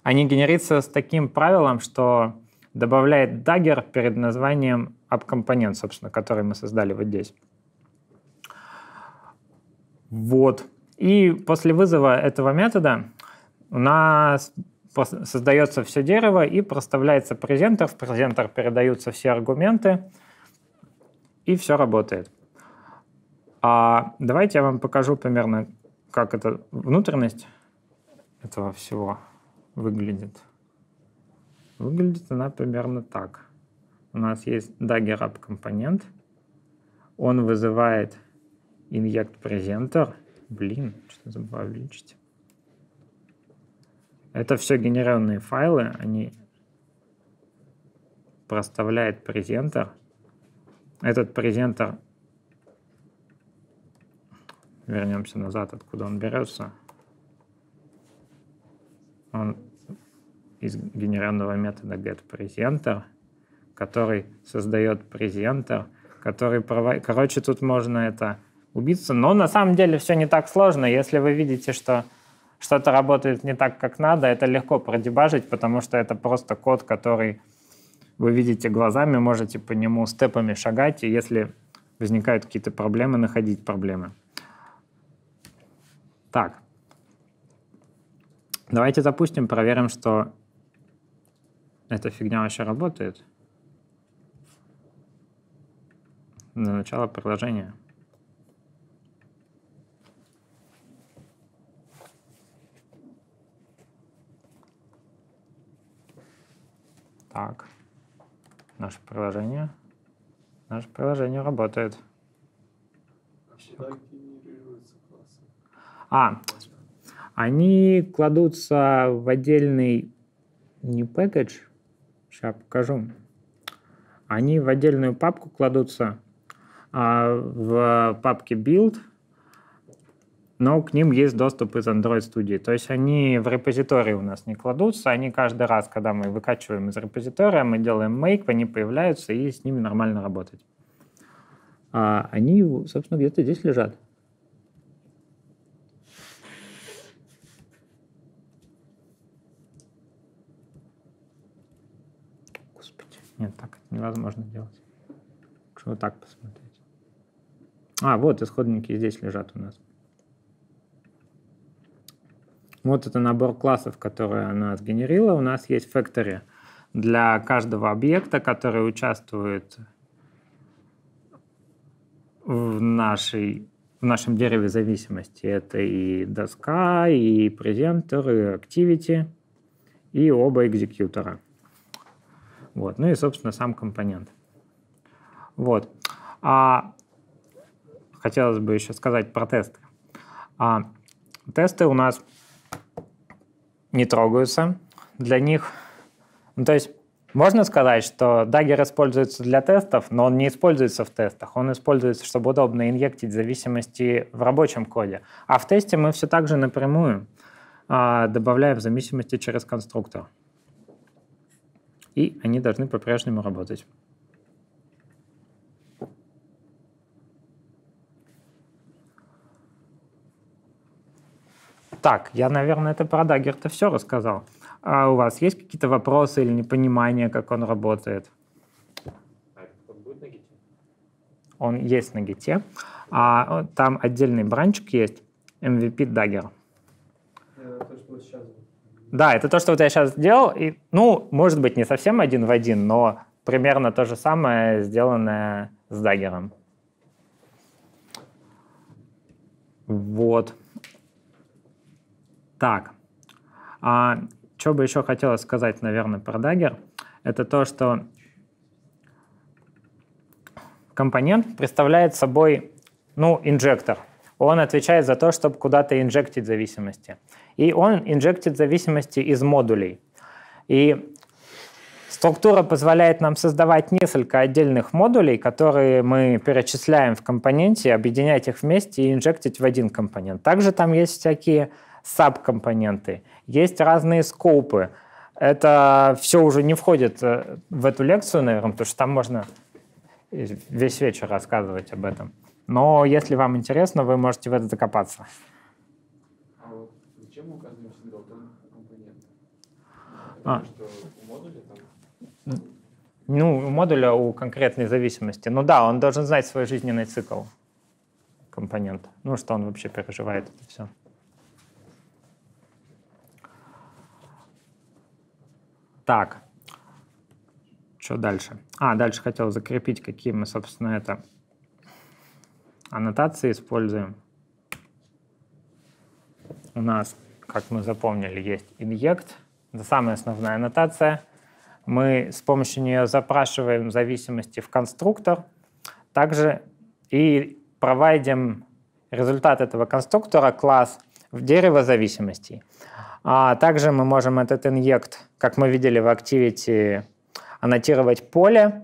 они генерируются с таким правилом, что добавляет dagger перед названием app собственно, который мы создали вот здесь. Вот. И после вызова этого метода у нас создается все дерево и проставляется презентер. В презентер передаются все аргументы, и все работает. А давайте я вам покажу примерно, как эта внутренность этого всего выглядит. Выглядит она примерно так. У нас есть Dagger App компонент. Он вызывает Inject Presenter. Блин, что забыл увеличить. Это все генерированные файлы, они проставляет презентер. Этот презентер вернемся назад, откуда он берется. Он из генерального метода getPresenter, который создает презентер, который проводит... Короче, тут можно это убиться, но на самом деле все не так сложно. Если вы видите, что что-то работает не так, как надо, это легко продебажить, потому что это просто код, который вы видите глазами, можете по нему степами шагать, и если возникают какие-то проблемы, находить проблемы. Так. Давайте запустим, проверим, что эта фигня вообще работает. Для начала приложения. Так. Наше приложение. Наше приложение работает. Все. А, они кладутся в отдельный не package. Сейчас покажу. Они в отдельную папку кладутся а, в папке build, но к ним есть доступ из Android Studio. То есть они в репозитории у нас не кладутся, они каждый раз, когда мы выкачиваем из репозитория, мы делаем make, они появляются и с ними нормально работать. А они, собственно, где-то здесь лежат. Нет, так это невозможно делать. Что вот так посмотреть. А, вот исходники здесь лежат у нас. Вот это набор классов, которые она сгенерила. У нас есть factory для каждого объекта, который участвует в, нашей, в нашем дереве зависимости. Это и доска, и презентер, и activity, и оба экзекьютора. Вот. Ну и, собственно, сам компонент. Вот. А хотелось бы еще сказать про тесты. А, тесты у нас не трогаются. Для них, ну, то есть можно сказать, что Dagger используется для тестов, но он не используется в тестах. Он используется, чтобы удобно инъектить зависимости в рабочем коде. А в тесте мы все так же напрямую а, добавляем зависимости через конструктор и они должны по-прежнему работать. Так, я, наверное, это про Dagger-то все рассказал. А у вас есть какие-то вопросы или непонимание, как он работает? Он есть на гите. А э, там отдельный бранчик есть, MVP Dagger. Э, то, да, это то, что вот я сейчас сделал. И, ну, может быть, не совсем один в один, но примерно то же самое, сделанное с даггером. Вот. Так. А, что бы еще хотелось сказать, наверное, про dagger? это то, что компонент представляет собой, ну, инжектор. Он отвечает за то, чтобы куда-то инжектить зависимости и он инжектит зависимости из модулей. И структура позволяет нам создавать несколько отдельных модулей, которые мы перечисляем в компоненте, объединять их вместе и инжектить в один компонент. Также там есть всякие саб-компоненты, есть разные скопы. Это все уже не входит э, в эту лекцию, наверное, потому что там можно весь вечер рассказывать об этом. Но если вам интересно, вы можете в это закопаться. А. Ну, у модуля у конкретной зависимости. Ну да, он должен знать свой жизненный цикл компонент. Ну, что он вообще переживает это все. Так. Что дальше? А, дальше хотел закрепить, какие мы, собственно, это аннотации используем. У нас, как мы запомнили, есть инъект — это самая основная аннотация. Мы с помощью нее запрашиваем зависимости в конструктор. Также и проводим результат этого конструктора, класс, в дерево зависимостей. А также мы можем этот инъект, как мы видели в Activity, аннотировать поле,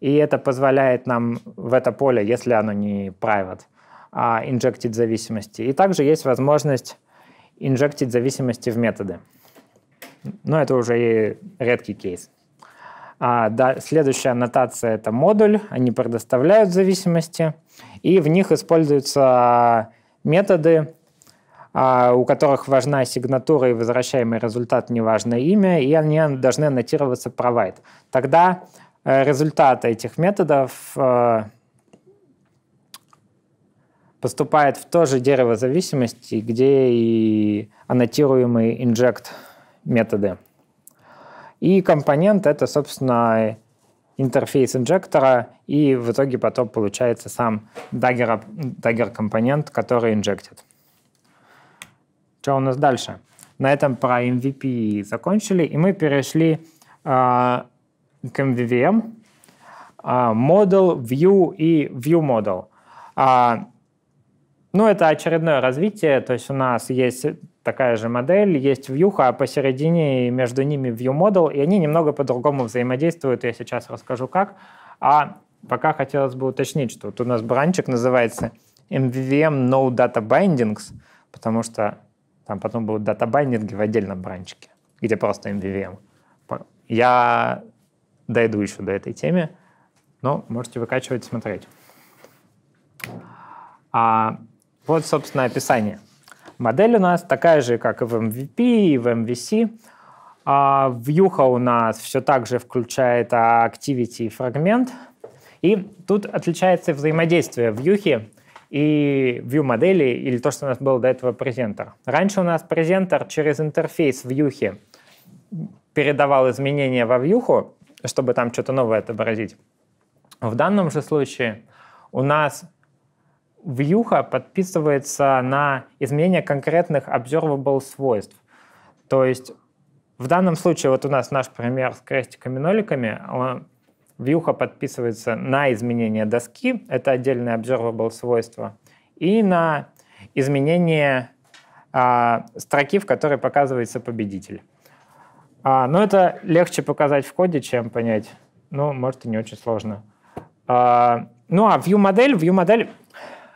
и это позволяет нам в это поле, если оно не private, инжектить а зависимости. И также есть возможность инжектить зависимости в методы. Но это уже и редкий кейс. А, да, следующая аннотация – это модуль. Они предоставляют зависимости, и в них используются методы, а, у которых важна сигнатура и возвращаемый результат, неважное имя, и они должны аннотироваться provide. Тогда э, результат этих методов э, поступает в то же дерево зависимости, где и аннотируемый инжект – методы. И компонент — это, собственно, интерфейс инжектора, и в итоге потом получается сам Dagger, Dagger компонент, который инжектит. Что у нас дальше? На этом про MVP закончили, и мы перешли э, к MVVM, э, а, Model, View и View Model. Э, ну, это очередное развитие, то есть у нас есть такая же модель, есть вьюха, а посередине между ними view model, и они немного по-другому взаимодействуют, я сейчас расскажу как. А пока хотелось бы уточнить, что вот у нас бранчик называется MVVM No Data Bindings, потому что там потом будут дата байндинги в отдельном бранчике, где просто MVVM. Я дойду еще до этой темы, но можете выкачивать, смотреть. А, вот, собственно, описание. Модель у нас такая же, как и в MVP, и в MVC. А вьюха у нас все так же включает Activity и фрагмент. И тут отличается взаимодействие вьюхи и view модели, или то, что у нас было до этого презентер. Раньше у нас презентер через интерфейс вьюхи передавал изменения во вьюху, чтобы там что-то новое отобразить. В данном же случае у нас вьюха подписывается на изменение конкретных observable свойств. То есть в данном случае вот у нас наш пример с крестиками-ноликами. Вьюха подписывается на изменение доски, это отдельное observable свойство, и на изменение а, строки, в которой показывается победитель. А, но это легче показать в коде, чем понять. Ну, может, и не очень сложно. А, ну а view модель, view модель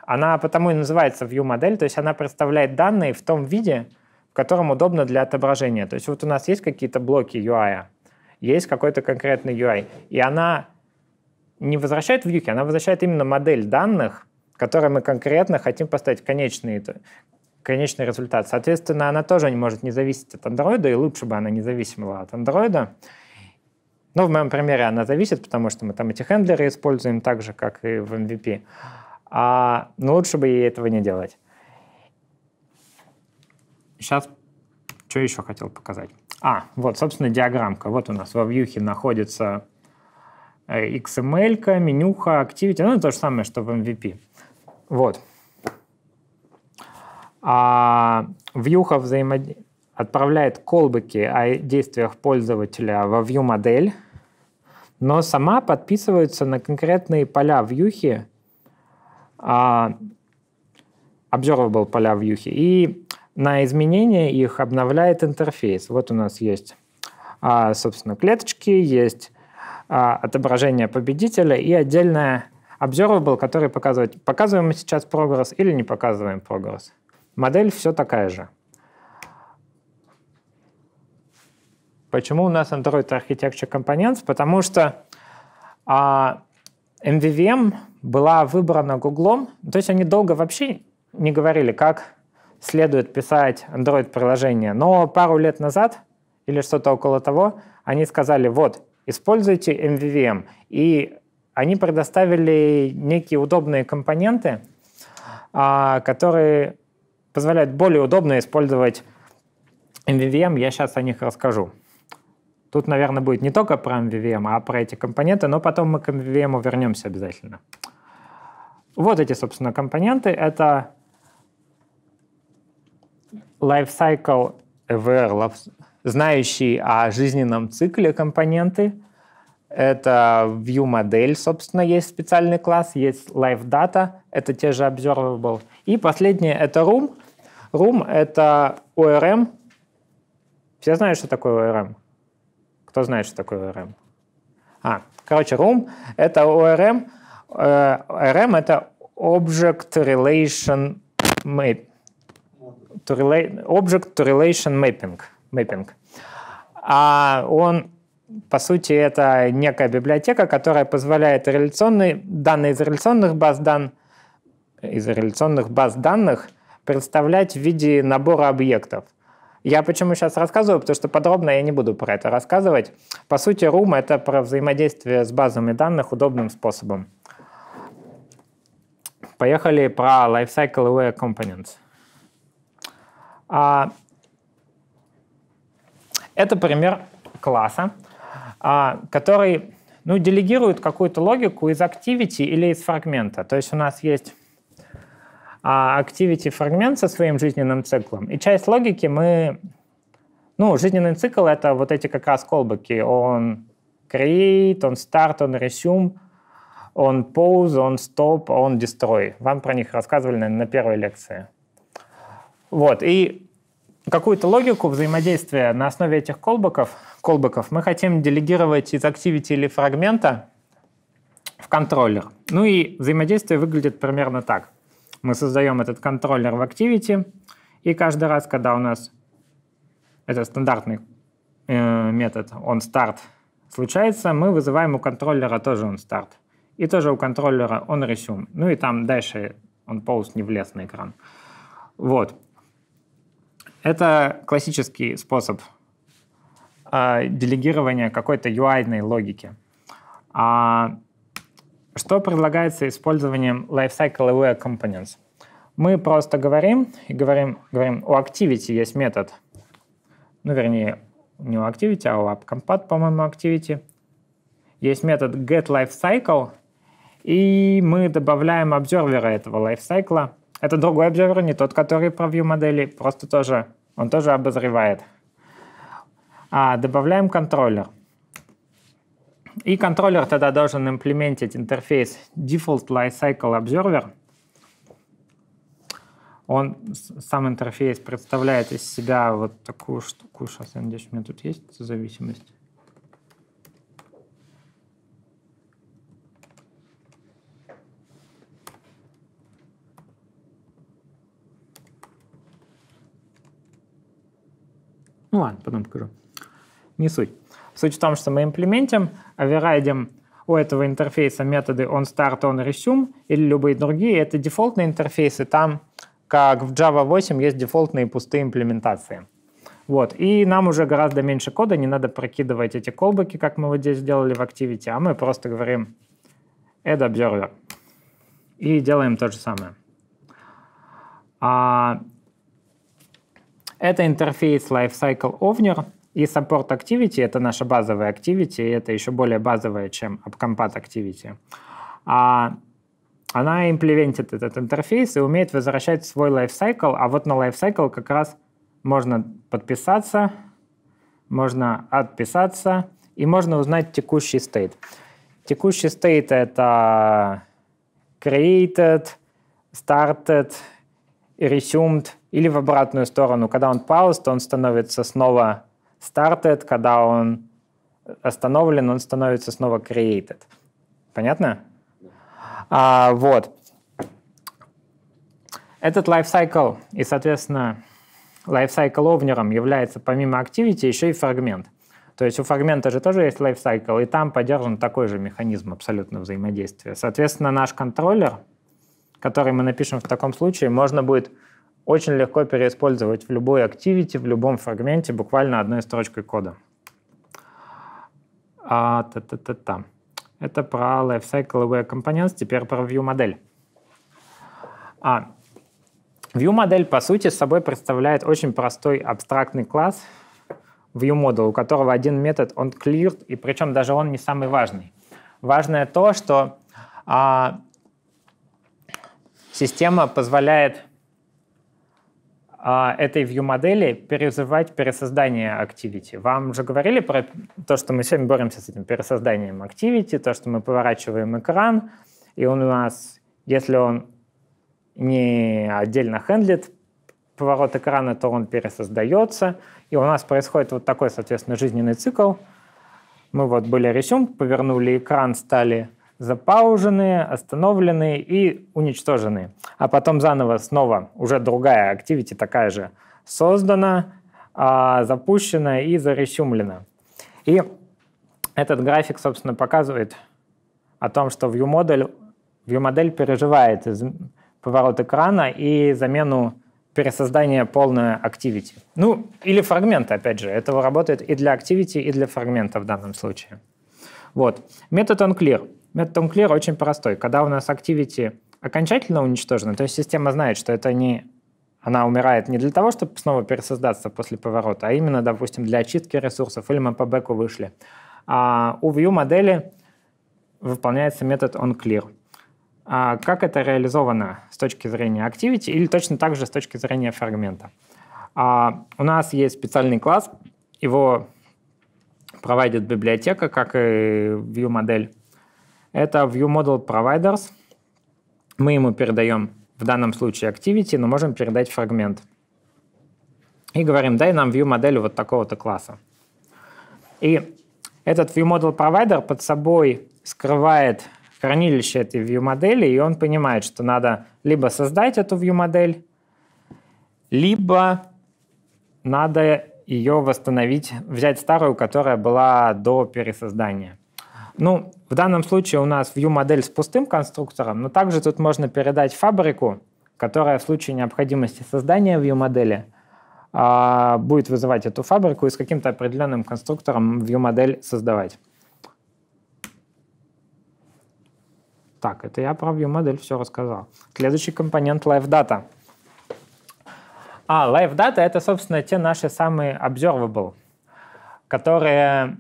она потому и называется view-модель, то есть она представляет данные в том виде, в котором удобно для отображения. То есть вот у нас есть какие-то блоки UI, есть какой-то конкретный UI, и она не возвращает в юки, она возвращает именно модель данных, которые мы конкретно хотим поставить конечный, э, конечный результат. Соответственно, она тоже не может не зависеть от андроида, и лучше бы она не зависела от андроида. Но ну, в моем примере она зависит, потому что мы там эти хендлеры используем так же, как и в MVP. А, но ну, лучше бы ей этого не делать. Сейчас что еще хотел показать? А, вот, собственно, диаграммка. Вот у нас во вьюхе находится э, XML, менюха, Activity. Ну, то же самое, что в MVP. Эм вот. А вьюха взаимо... отправляет колбыки о действиях пользователя во view модель, но сама подписывается на конкретные поля вьюхи observable а поля в юхе. И на изменения их обновляет интерфейс. Вот у нас есть, а, собственно, клеточки, есть а, отображение победителя и отдельная observable, который показывает, показываем мы сейчас прогресс или не показываем прогресс. Модель все такая же. Почему у нас Android Architecture Components? Потому что а, MVVM была выбрана Гуглом, то есть они долго вообще не говорили, как следует писать Android-приложение. Но пару лет назад, или что-то около того, они сказали, вот, используйте MVVM. И они предоставили некие удобные компоненты, а, которые позволяют более удобно использовать MVVM. Я сейчас о них расскажу. Тут, наверное, будет не только про MVVM, а про эти компоненты, но потом мы к MVVM вернемся обязательно. Вот эти, собственно, компоненты. Это lifecycle EVR, знающий о жизненном цикле компоненты. Это view модель, собственно, есть специальный класс, есть live data, это те же observable. И последнее — это room. Room — это ORM. Все знают, что такое ORM? Кто знает, что такое ORM? А, короче, room — это ORM. ORM э, — это Object Relation Map. To relate, object to Relation Mapping. mapping. А он, по сути, это некая библиотека, которая позволяет реляционные, данные из реляционных баз данных из реляционных баз данных представлять в виде набора объектов – я почему сейчас рассказываю, потому что подробно я не буду про это рассказывать. По сути, Room — это про взаимодействие с базами данных удобным способом. Поехали про Lifecycle Aware Components. А, это пример класса, а, который ну, делегирует какую-то логику из Activity или из фрагмента. То есть у нас есть а activity фрагмент со своим жизненным циклом. И часть логики мы... Ну, жизненный цикл — это вот эти как раз колбаки. Он create, он start, он resume, он pause, он stop, он destroy. Вам про них рассказывали наверное, на первой лекции. Вот, и какую-то логику взаимодействия на основе этих колбаков, колбаков мы хотим делегировать из activity или фрагмента в контроллер. Ну и взаимодействие выглядит примерно так мы создаем этот контроллер в Activity, и каждый раз, когда у нас этот стандартный э, метод onStart случается, мы вызываем у контроллера тоже onStart. И тоже у контроллера onResume. Ну и там дальше он onPost не влез на экран. Вот. Это классический способ э, делегирования какой-то ui логики. А что предлагается использованием Lifecycle Aware Components? Мы просто говорим и говорим, говорим, у Activity есть метод, ну, вернее, не у Activity, а у AppCompat, по-моему, Activity. Есть метод getLifecycle, и мы добавляем обзервера этого лайфсайкла. Это другой обзервер, не тот, который про view модели, просто тоже, он тоже обозревает. А, добавляем контроллер. И контроллер тогда должен имплементить интерфейс Default Lifecycle Observer. Он, сам интерфейс представляет из себя вот такую штуку. Сейчас, я надеюсь, у меня тут есть зависимость. Ну ладно, потом покажу. Не суть. Суть в том, что мы имплементим, оверрайдим у этого интерфейса методы onStart, onResume или любые другие. Это дефолтные интерфейсы, там, как в Java 8, есть дефолтные пустые имплементации. Вот. И нам уже гораздо меньше кода, не надо прокидывать эти колбаки, как мы вот здесь сделали в Activity, а мы просто говорим add observer и делаем то же самое. А, это интерфейс Lifecycle Ovner — и support activity — это наша базовая activity, и это еще более базовая, чем AppCompat activity. А она имплементит этот интерфейс и умеет возвращать свой лайфсайкл, а вот на лайфсайкл как раз можно подписаться, можно отписаться, и можно узнать текущий стейт. Текущий стейт — это created, started, resumed, или в обратную сторону. Когда он paused, он становится снова started, когда он остановлен, он становится снова created. Понятно? А, вот. Этот lifecycle и, соответственно, lifecycle овнером является помимо activity еще и фрагмент. То есть у фрагмента же тоже есть lifecycle, и там поддержан такой же механизм абсолютно взаимодействия. Соответственно, наш контроллер, который мы напишем в таком случае, можно будет очень легко переиспользовать в любой активити, в любом фрагменте буквально одной строчкой кода. А, та -та -та -та. Это про Lifecycle Aware Components, теперь про View модель. А, View модель, по сути, собой представляет очень простой абстрактный класс View Model, у которого один метод он cleared, и причем даже он не самый важный. Важное то, что а, система позволяет а, этой view-модели перезывать пересоздание Activity. Вам же говорили про то, что мы сегодня боремся с этим пересозданием Activity, то, что мы поворачиваем экран, и он у нас, если он не отдельно хендлит поворот экрана, то он пересоздается, и у нас происходит вот такой, соответственно, жизненный цикл. Мы вот были рисунок, повернули экран, стали запаужены, остановлены и уничтожены. А потом заново снова уже другая активити такая же создана, а, запущена и заресюмлена. И этот график, собственно, показывает о том, что ViewModel, модель переживает поворот экрана и замену пересоздания полное Activity. Ну, или фрагмента, опять же. Этого работает и для Activity, и для фрагмента в данном случае. Вот. Метод onClear Метод Unclear очень простой. Когда у нас Activity окончательно уничтожена, то есть система знает, что это не она умирает не для того, чтобы снова пересоздаться после поворота, а именно, допустим, для очистки ресурсов или мы по бэку вышли. А у view модели выполняется метод onClear. А как это реализовано с точки зрения Activity или точно так же с точки зрения фрагмента? А у нас есть специальный класс, его проводит библиотека, как и view модель это view model providers. Мы ему передаем в данном случае activity, но можем передать фрагмент. И говорим, дай нам view модель вот такого-то класса. И этот view model provider под собой скрывает хранилище этой view модели, и он понимает, что надо либо создать эту view модель, либо надо ее восстановить, взять старую, которая была до пересоздания. Ну, в данном случае у нас view-модель с пустым конструктором, но также тут можно передать фабрику, которая в случае необходимости создания view-модели э, а, будет вызывать эту фабрику и с каким-то определенным конструктором view-модель создавать. Так, это я про view-модель все рассказал. Следующий компонент LiveData. А, LiveData — это, собственно, те наши самые observable, которые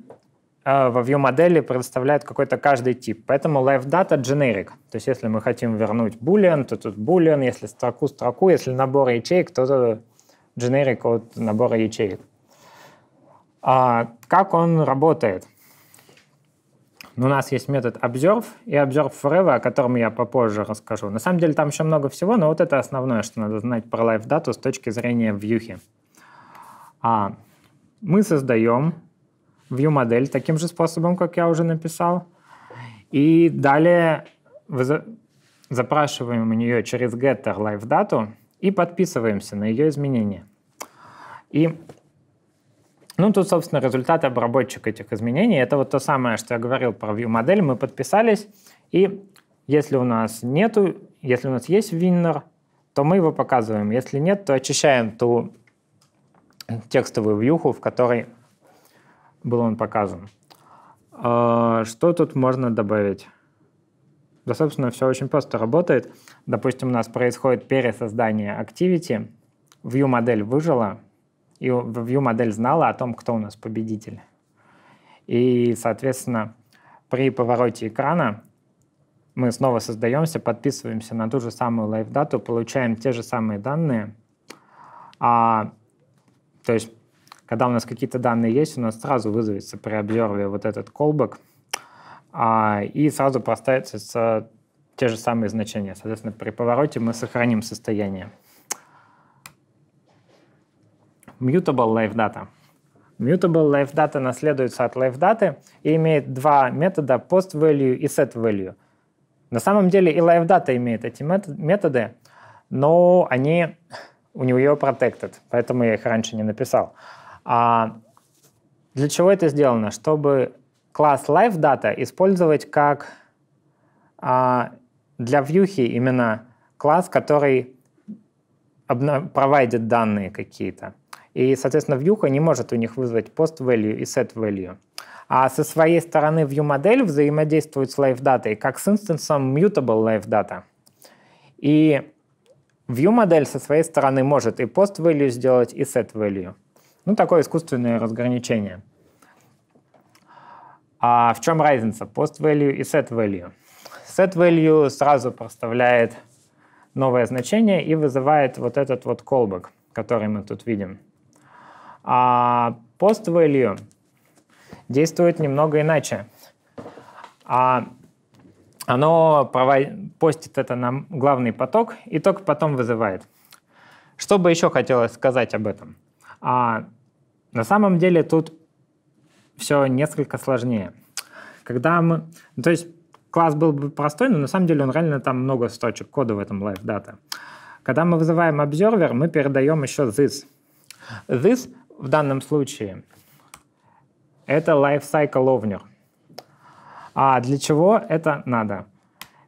Э, в view модели предоставляет какой-то каждый тип. Поэтому live data generic. То есть если мы хотим вернуть boolean, то тут boolean, если строку, строку, если набор ячеек, то generic от набора ячеек. А как он работает? Ну, у нас есть метод observe и observe forever, о котором я попозже расскажу. На самом деле там еще много всего, но вот это основное, что надо знать про live дату с точки зрения вьюхи. А, мы создаем view-модель таким же способом, как я уже написал. И далее запрашиваем у нее через getter live дату и подписываемся на ее изменения. И ну, тут, собственно, результат обработчик этих изменений. Это вот то самое, что я говорил про view-модель. Мы подписались, и если у нас нету, если у нас есть winner, то мы его показываем. Если нет, то очищаем ту текстовую вьюху, в которой был он показан. А, что тут можно добавить? Да, собственно, все очень просто работает. Допустим, у нас происходит пересоздание Activity, view модель выжила, и view модель знала о том, кто у нас победитель. И, соответственно, при повороте экрана мы снова создаемся, подписываемся на ту же самую лайв-дату, получаем те же самые данные. А, то есть когда у нас какие-то данные есть, у нас сразу вызовется при обзоре вот этот callback, а, и сразу проставится а, те же самые значения. Соответственно, при повороте мы сохраним состояние. Mutable Life Data. Mutable Life Data наследуется от Life Data и имеет два метода post value и set value. На самом деле и Life Data имеет эти методы, но они у него protected, поэтому я их раньше не написал. А для чего это сделано? Чтобы класс LiveData использовать как а, для вьюхи именно класс, который проводит данные какие-то. И, соответственно, вьюха не может у них вызвать post value и set value. А со своей стороны view модель взаимодействует с live data, как с инстансом mutable live И view модель со своей стороны может и post value сделать, и set value. Ну, такое искусственное разграничение. А в чем разница? Post value и set value. Set value сразу проставляет новое значение и вызывает вот этот вот callback, который мы тут видим. А post value действует немного иначе. А оно постит это на главный поток и только потом вызывает. Что бы еще хотелось сказать об этом? А на самом деле тут все несколько сложнее. Когда мы... Ну, то есть класс был бы простой, но на самом деле он реально там много строчек кода в этом live data. Когда мы вызываем observer, мы передаем еще this. This в данном случае это lifecycle овнер. А для чего это надо?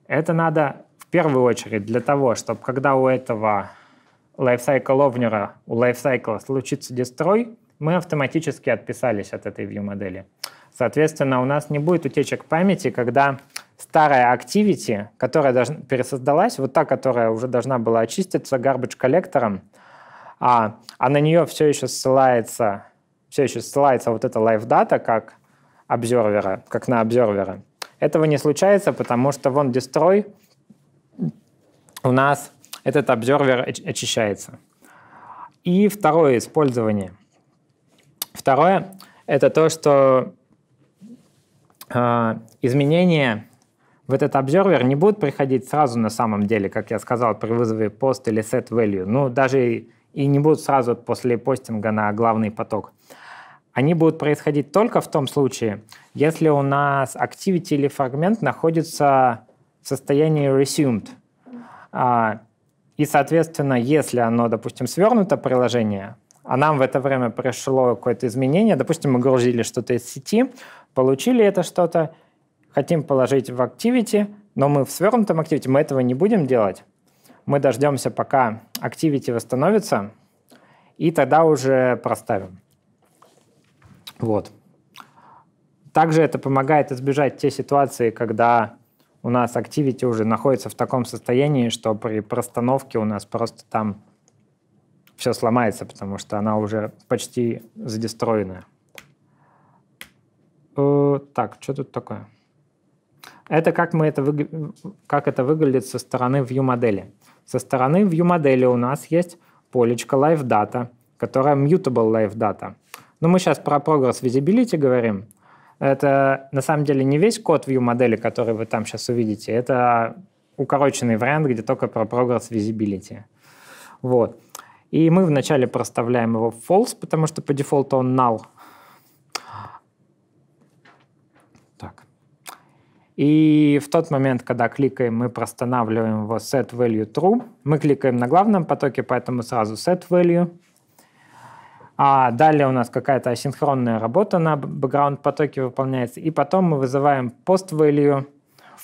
Это надо в первую очередь для того, чтобы когда у этого lifecycle овнера, у lifecycle случится дестрой, мы автоматически отписались от этой view модели. Соответственно, у нас не будет утечек памяти, когда старая Activity, которая должна пересоздалась, вот та, которая уже должна была очиститься garbage коллектором, а, а на нее все еще ссылается, все еще ссылается вот эта live data как обзервера, как на обзервера. Этого не случается, потому что вон destroy у нас этот обзервер очищается. И второе использование – Второе – это то, что э, изменения в этот обзервер не будут приходить сразу на самом деле, как я сказал, при вызове пост или set value. Ну, даже и, не будут сразу после постинга на главный поток. Они будут происходить только в том случае, если у нас activity или фрагмент находится в состоянии resumed. А, и, соответственно, если оно, допустим, свернуто приложение – а нам в это время пришло какое-то изменение, допустим, мы грузили что-то из сети, получили это что-то, хотим положить в Activity, но мы в свернутом Activity, мы этого не будем делать. Мы дождемся, пока Activity восстановится, и тогда уже проставим. Вот. Также это помогает избежать те ситуации, когда у нас Activity уже находится в таком состоянии, что при простановке у нас просто там все сломается, потому что она уже почти задестроенная. Э, так, что тут такое? Это как, мы это, как это выглядит со стороны view модели. Со стороны view модели у нас есть полечка live data, которая mutable live data. Но мы сейчас про progress visibility говорим. Это на самом деле не весь код view модели, который вы там сейчас увидите. Это укороченный вариант, где только про progress visibility. Вот. И мы вначале проставляем его в false, потому что по дефолту он null. Так. И в тот момент, когда кликаем, мы простанавливаем его set value true. Мы кликаем на главном потоке, поэтому сразу set value. А далее у нас какая-то асинхронная работа на бэкграунд потоке выполняется. И потом мы вызываем post value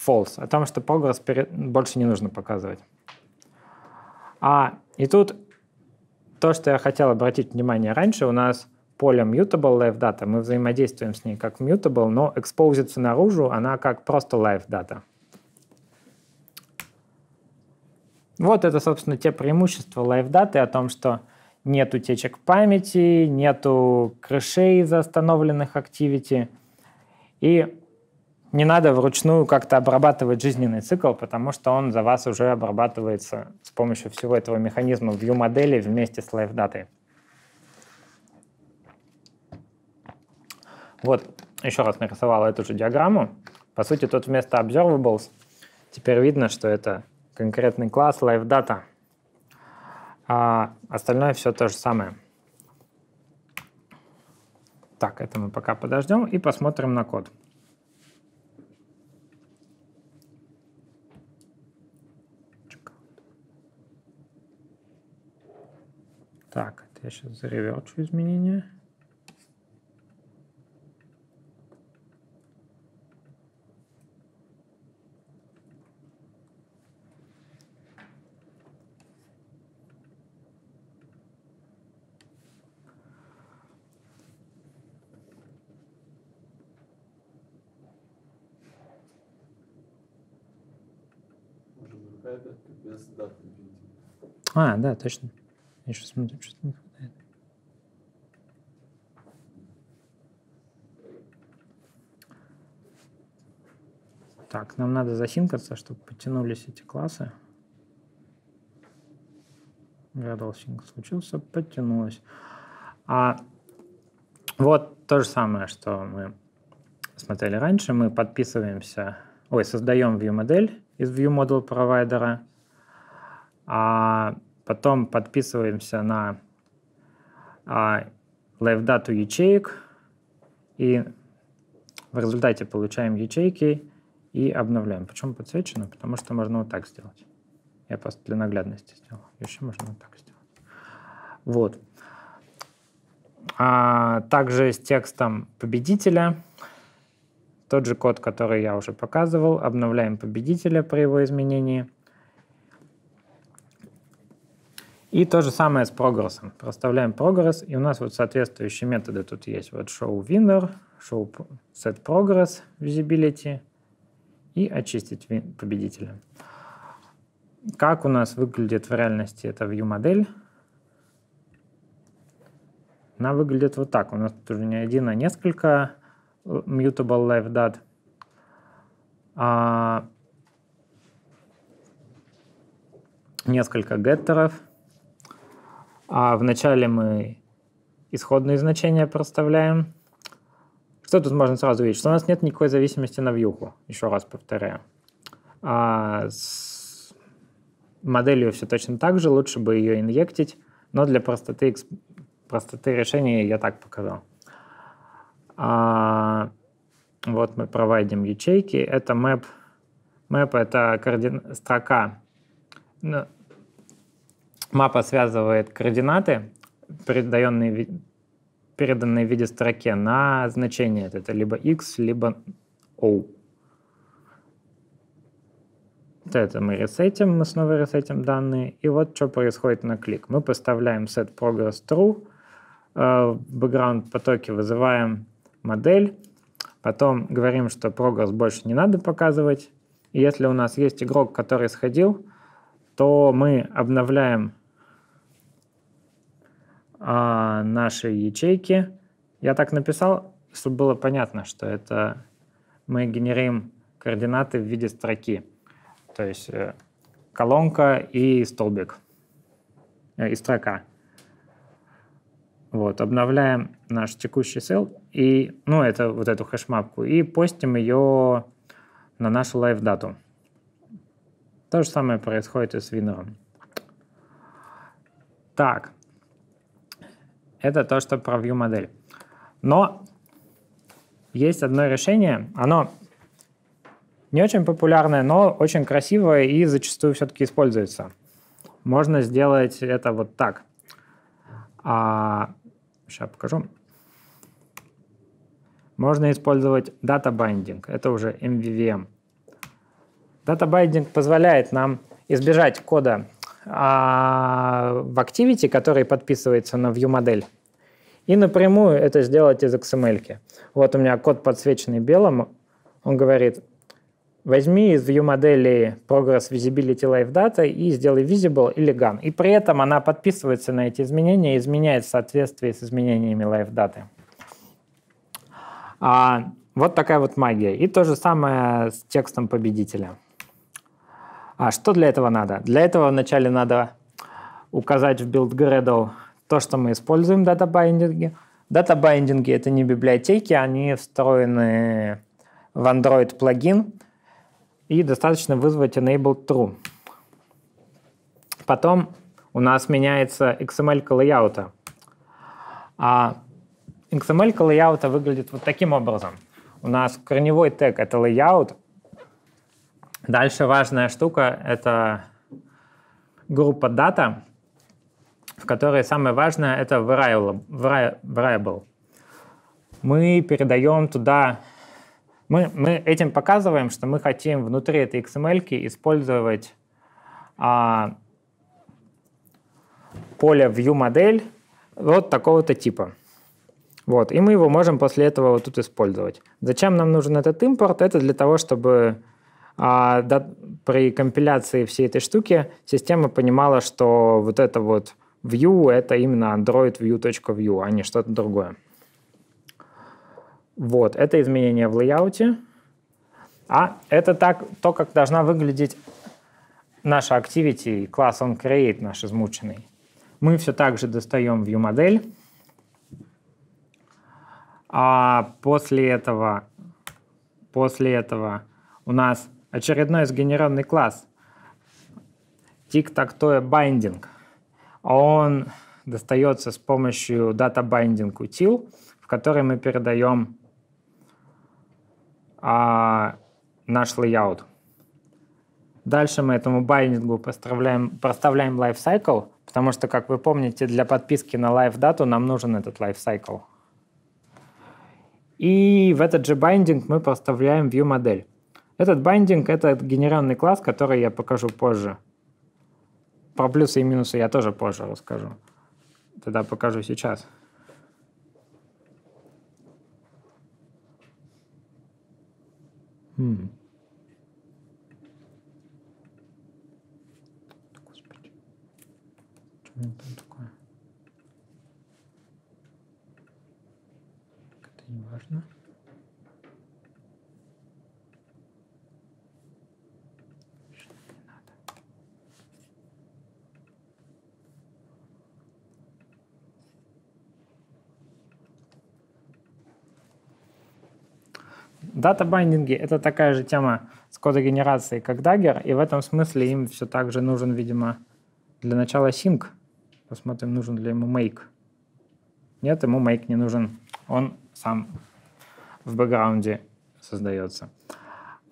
false, о том, что прогресс пере... больше не нужно показывать. А, и тут то, что я хотел обратить внимание раньше, у нас поле mutable live data, мы взаимодействуем с ней как mutable, но экспозиция наружу она как просто live data. Вот это, собственно, те преимущества live data о том, что нет утечек памяти, нету крышей из остановленных активити. И не надо вручную как-то обрабатывать жизненный цикл, потому что он за вас уже обрабатывается с помощью всего этого механизма view модели вместе с live датой. Вот, еще раз нарисовал эту же диаграмму. По сути, тут вместо observables теперь видно, что это конкретный класс live data. А остальное все то же самое. Так, это мы пока подождем и посмотрим на код. Я сейчас заревелчу изменения. А, да, точно. Я сейчас смотрю, что-то Так, нам надо засинкаться, чтобы подтянулись эти классы. Градалсинг случился, подтянулось. А вот то же самое, что мы смотрели раньше. Мы подписываемся, ой, создаем view модель из view model провайдера, а потом подписываемся на а, live дату ячеек и в результате получаем ячейки и обновляем. Почему подсвечено? Потому что можно вот так сделать. Я просто для наглядности сделал. Еще можно вот так сделать. Вот. А также с текстом победителя тот же код, который я уже показывал. Обновляем победителя при его изменении. И то же самое с прогрессом. Проставляем прогресс, и у нас вот соответствующие методы тут есть. Вот show winner, show set progress visibility, и очистить победителя. Как у нас выглядит в реальности эта view модель? Она выглядит вот так. У нас тут уже не один, а несколько э, mutable live dat, А, несколько геттеров. А вначале мы исходные значения проставляем – что тут можно сразу увидеть, Что у нас нет никакой зависимости на вьюху, еще раз повторяю. А с моделью все точно так же, лучше бы ее инъектить, но для простоты, простоты решения я так показал. А, вот мы проводим ячейки. Это map. Map — это координ строка. Ну, мапа связывает координаты, переданные, переданной в виде строке на значение. Это либо x, либо o. Вот это мы ресетим, мы снова ресетим данные. И вот что происходит на клик. Мы поставляем set progress true, э, в background потоке вызываем модель, потом говорим, что прогресс больше не надо показывать. И если у нас есть игрок, который сходил, то мы обновляем а, нашей ячейки. Я так написал, чтобы было понятно, что это мы генерим координаты в виде строки. То есть э, колонка и столбик, э, и строка. Вот, обновляем наш текущий сел и, ну, это вот эту хэшмапку, и постим ее на нашу лайв-дату. То же самое происходит и с винером. Так, это то, что про view модель. Но есть одно решение, оно не очень популярное, но очень красивое и зачастую все-таки используется. Можно сделать это вот так. А, сейчас покажу. Можно использовать data binding, это уже MVVM. Data binding позволяет нам избежать кода а в Activity, который подписывается на ViewModel. И напрямую это сделать из XML. -ки. Вот у меня код подсвеченный белым. Он говорит, возьми из view модели Progress Visibility Live Data и сделай Visible или Gun. И при этом она подписывается на эти изменения и изменяет в соответствии с изменениями Live Data. А, вот такая вот магия. И то же самое с текстом победителя. А что для этого надо? Для этого вначале надо указать в build.gradle то, что мы используем дата байндинги Дата-байдинги байндинги это не библиотеки, они встроены в Android плагин, и достаточно вызвать enable true. Потом у нас меняется XML layout. А XML layout выглядит вот таким образом. У нас корневой тег — это layout, Дальше важная штука — это группа дата, в которой самое важное — это variable. Мы передаем туда... Мы, мы этим показываем, что мы хотим внутри этой XML использовать а, поле ViewModel вот такого-то типа. Вот, и мы его можем после этого вот тут использовать. Зачем нам нужен этот импорт? Это для того, чтобы а да, при компиляции всей этой штуки система понимала, что вот это вот view — это именно Android view.view, а не что-то другое. Вот, это изменение в лейауте. А это так, то, как должна выглядеть наша activity, класс onCreate наш измученный. Мы все так же достаем view-модель. А после этого, после этого у нас очередной из сгенерированный класс тик-так-тоя binding. А он достается с помощью data binding util, в который мы передаем а, наш layout. Дальше мы этому байдингу поставляем проставляем lifecycle, потому что, как вы помните, для подписки на live дату нам нужен этот lifecycle. И в этот же байдинг мы проставляем view модель. Этот бандинг – это генеральный класс, который я покажу позже. Про плюсы и минусы я тоже позже расскажу. Тогда покажу сейчас. Хм. Господи. Дата-байдинги — это такая же тема с кодогенерацией, как Dagger, и в этом смысле им все так же нужен, видимо, для начала синк. Посмотрим, нужен ли ему make. Нет, ему make не нужен. Он сам в бэкграунде создается.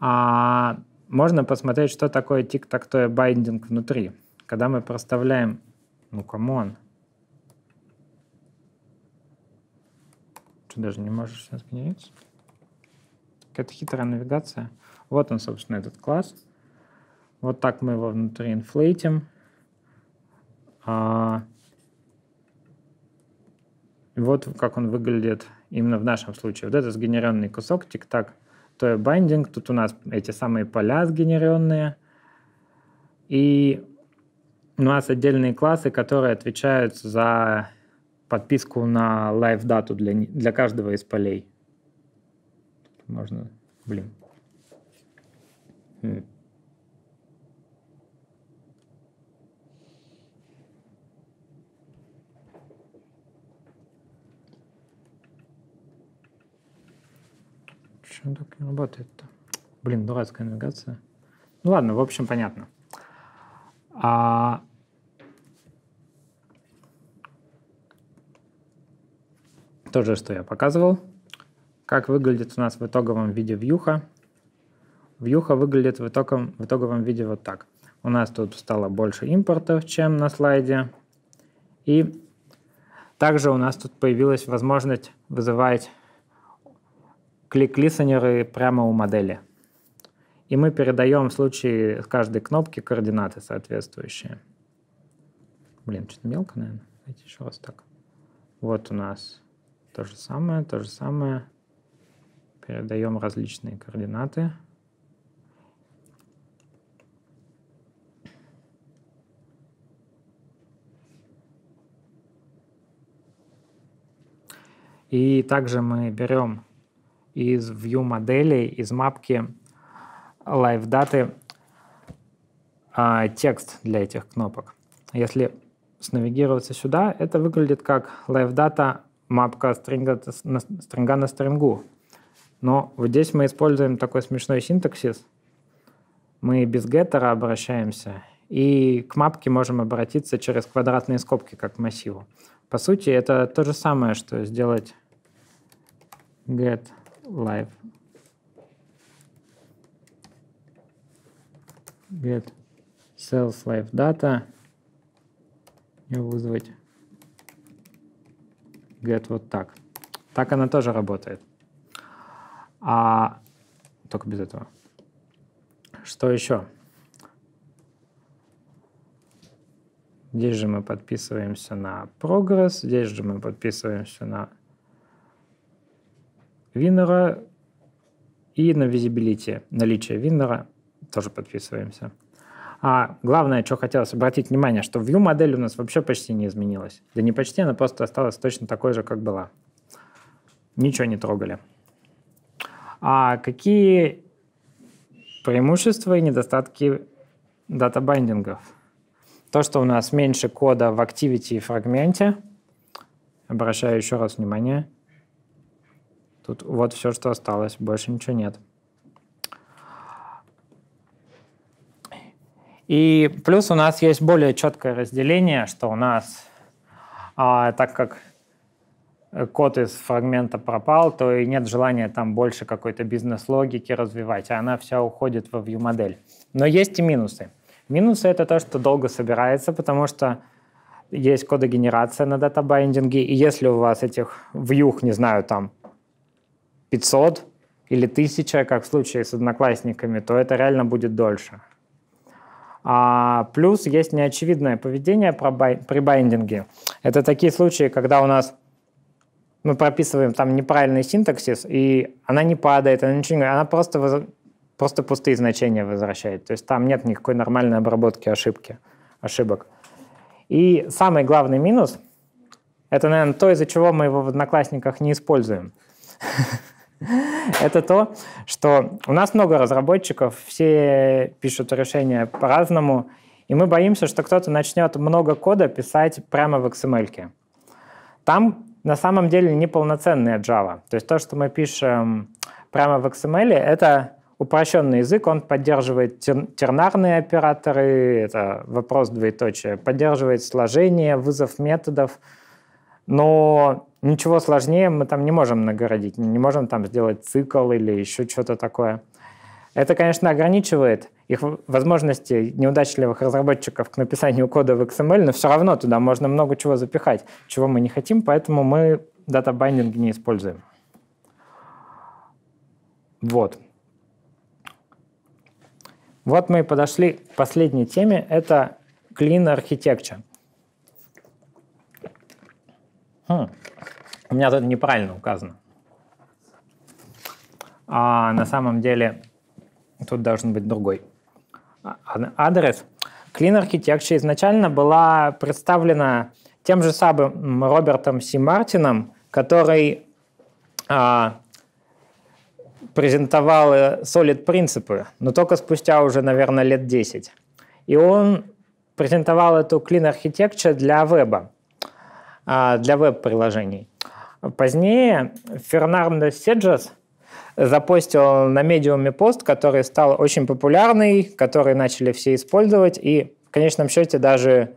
А можно посмотреть, что такое тик-тактоя байдинг внутри. Когда мы проставляем... Ну, камон. ты даже не можешь сейчас генерить? Какая-то хитрая навигация. Вот он, собственно, этот класс. Вот так мы его внутри инфлейтим. А... Вот как он выглядит именно в нашем случае. Вот это сгенеренный кусок, тик-так, то и binding. Тут у нас эти самые поля сгенеренные. И у нас отдельные классы, которые отвечают за подписку на лайв-дату для, для каждого из полей можно, блин. Хм. Почему так не работает-то? Блин, дурацкая навигация. Ну ладно, в общем, понятно. А... То же, что я показывал. Как выглядит у нас в итоговом виде вьюха? Вьюха выглядит в итоговом, в итоговом виде вот так. У нас тут стало больше импортов, чем на слайде. И также у нас тут появилась возможность вызывать клик-листенеры прямо у модели. И мы передаем в случае каждой кнопки координаты соответствующие. Блин, что-то мелко, наверное. Давайте еще раз так. Вот у нас то же самое, то же самое передаем различные координаты. И также мы берем из view моделей из мапки live даты а, текст для этих кнопок. Если снавигироваться сюда, это выглядит как live data мапка стринга, стринга на стрингу. Но вот здесь мы используем такой смешной синтаксис. Мы без геттера обращаемся, и к мапке можем обратиться через квадратные скобки, как к массиву. По сути, это то же самое, что сделать get live. get sales live data и вызвать get вот так. Так она тоже работает. А только без этого. Что еще? Здесь же мы подписываемся на прогресс, здесь же мы подписываемся на виннера и на визибилити, наличие виннера, тоже подписываемся. А главное, что хотелось обратить внимание, что view модель у нас вообще почти не изменилась. Да не почти, она просто осталась точно такой же, как была. Ничего не трогали. А какие преимущества и недостатки дата датабайндингов? То, что у нас меньше кода в Activity и фрагменте. Обращаю еще раз внимание. Тут вот все, что осталось, больше ничего нет. И плюс у нас есть более четкое разделение, что у нас, а, так как код из фрагмента пропал, то и нет желания там больше какой-то бизнес-логики развивать, а она вся уходит во view-модель. Но есть и минусы. Минусы — это то, что долго собирается, потому что есть кодогенерация на датабайндинге, и если у вас этих вьюх, не знаю, там 500 или 1000, как в случае с одноклассниками, то это реально будет дольше. А плюс есть неочевидное поведение при байдинге. Это такие случаи, когда у нас мы прописываем там неправильный синтаксис, и она не падает, она ничего не говорит, она просто, воз... просто пустые значения возвращает. То есть там нет никакой нормальной обработки ошибки, ошибок. И самый главный минус – это, наверное, то, из-за чего мы его в «Одноклассниках» не используем. Это то, что у нас много разработчиков, все пишут решения по-разному, и мы боимся, что кто-то начнет много кода писать прямо в XML. -ке. Там на самом деле неполноценная Java. То есть то, что мы пишем прямо в XML, это упрощенный язык, он поддерживает тернарные операторы, это вопрос двоеточия, поддерживает сложение, вызов методов, но ничего сложнее мы там не можем нагородить, не можем там сделать цикл или еще что-то такое. Это, конечно, ограничивает их возможности неудачливых разработчиков к написанию кода в XML, но все равно туда можно много чего запихать, чего мы не хотим, поэтому мы дата датабайндинг не используем. Вот. Вот мы и подошли к последней теме. Это Clean Architecture. Хм. У меня тут неправильно указано. А на самом деле Тут должен быть другой а, адрес. Clean Architecture изначально была представлена тем же самым Робертом Си Мартином, который а, презентовал э, Solid принципы, но только спустя уже, наверное, лет 10. И он презентовал эту Clean Architecture для веба, а, для веб-приложений. Позднее Фернандо Седжес – запостил на медиуме пост, который стал очень популярный, который начали все использовать, и в конечном счете даже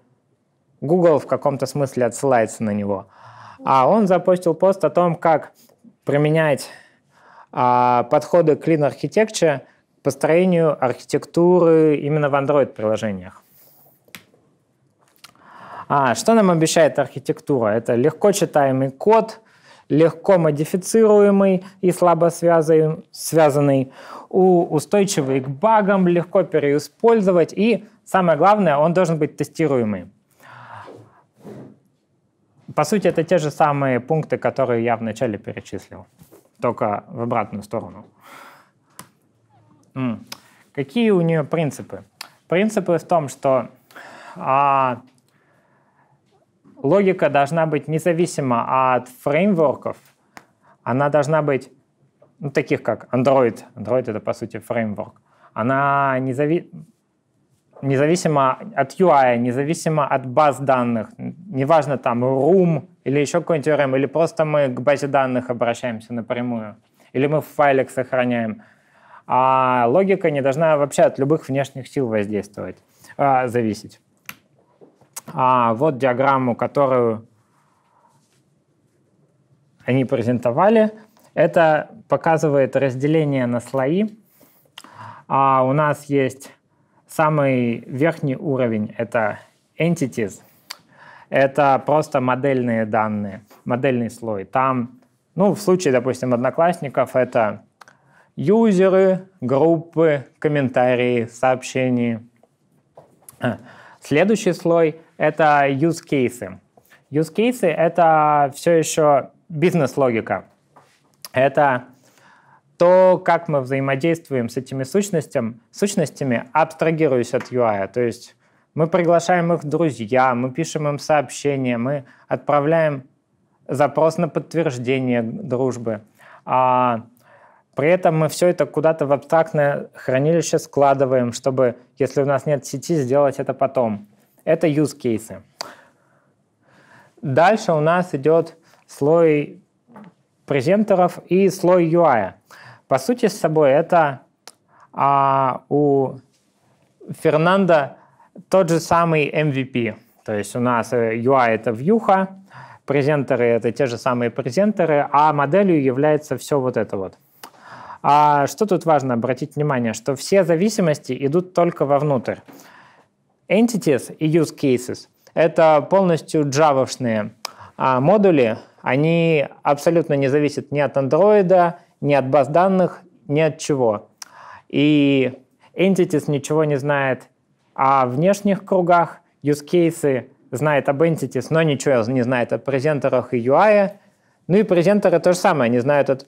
Google в каком-то смысле отсылается на него. А он запустил пост о том, как применять а, подходы к Lean Architecture к построению архитектуры именно в Android-приложениях. А, что нам обещает архитектура? Это легко читаемый код – легко модифицируемый и слабо связанный, устойчивый к багам, легко переиспользовать и, самое главное, он должен быть тестируемый. По сути, это те же самые пункты, которые я вначале перечислил, только в обратную сторону. Какие у нее принципы? Принципы в том, что а, логика должна быть независима от фреймворков. Она должна быть, ну, таких как Android. Android — это, по сути, фреймворк. Она незави... независима от UI, независима от баз данных. Неважно, там, Room или еще какой-нибудь ORM, или просто мы к базе данных обращаемся напрямую, или мы в файлик сохраняем. А логика не должна вообще от любых внешних сил воздействовать, а, зависеть. А вот диаграмму, которую они презентовали. Это показывает разделение на слои. А у нас есть самый верхний уровень – это entities. Это просто модельные данные, модельный слой. Там, ну, в случае, допустим, одноклассников, это юзеры, группы, комментарии, сообщения – Следующий слой — это use cases. Use cases — это все еще бизнес-логика. Это то, как мы взаимодействуем с этими сущностями, сущностями, абстрагируясь от UI. То есть мы приглашаем их в друзья, мы пишем им сообщения, мы отправляем запрос на подтверждение дружбы. А при этом мы все это куда-то в абстрактное хранилище складываем, чтобы, если у нас нет сети, сделать это потом. Это use cases. Дальше у нас идет слой презентеров и слой UI. По сути, с собой это а, у Фернанда тот же самый MVP. То есть у нас э, UI это вьюха, презентеры это те же самые презентеры, а моделью является все вот это вот. А что тут важно обратить внимание, что все зависимости идут только вовнутрь. Entities и use cases – это полностью джавовшные а модули, они абсолютно не зависят ни от Android, ни от баз данных, ни от чего. И Entities ничего не знает о внешних кругах, use cases знает об Entities, но ничего не знает о презентерах и UI. Ну и презентеры то же самое, они знают от,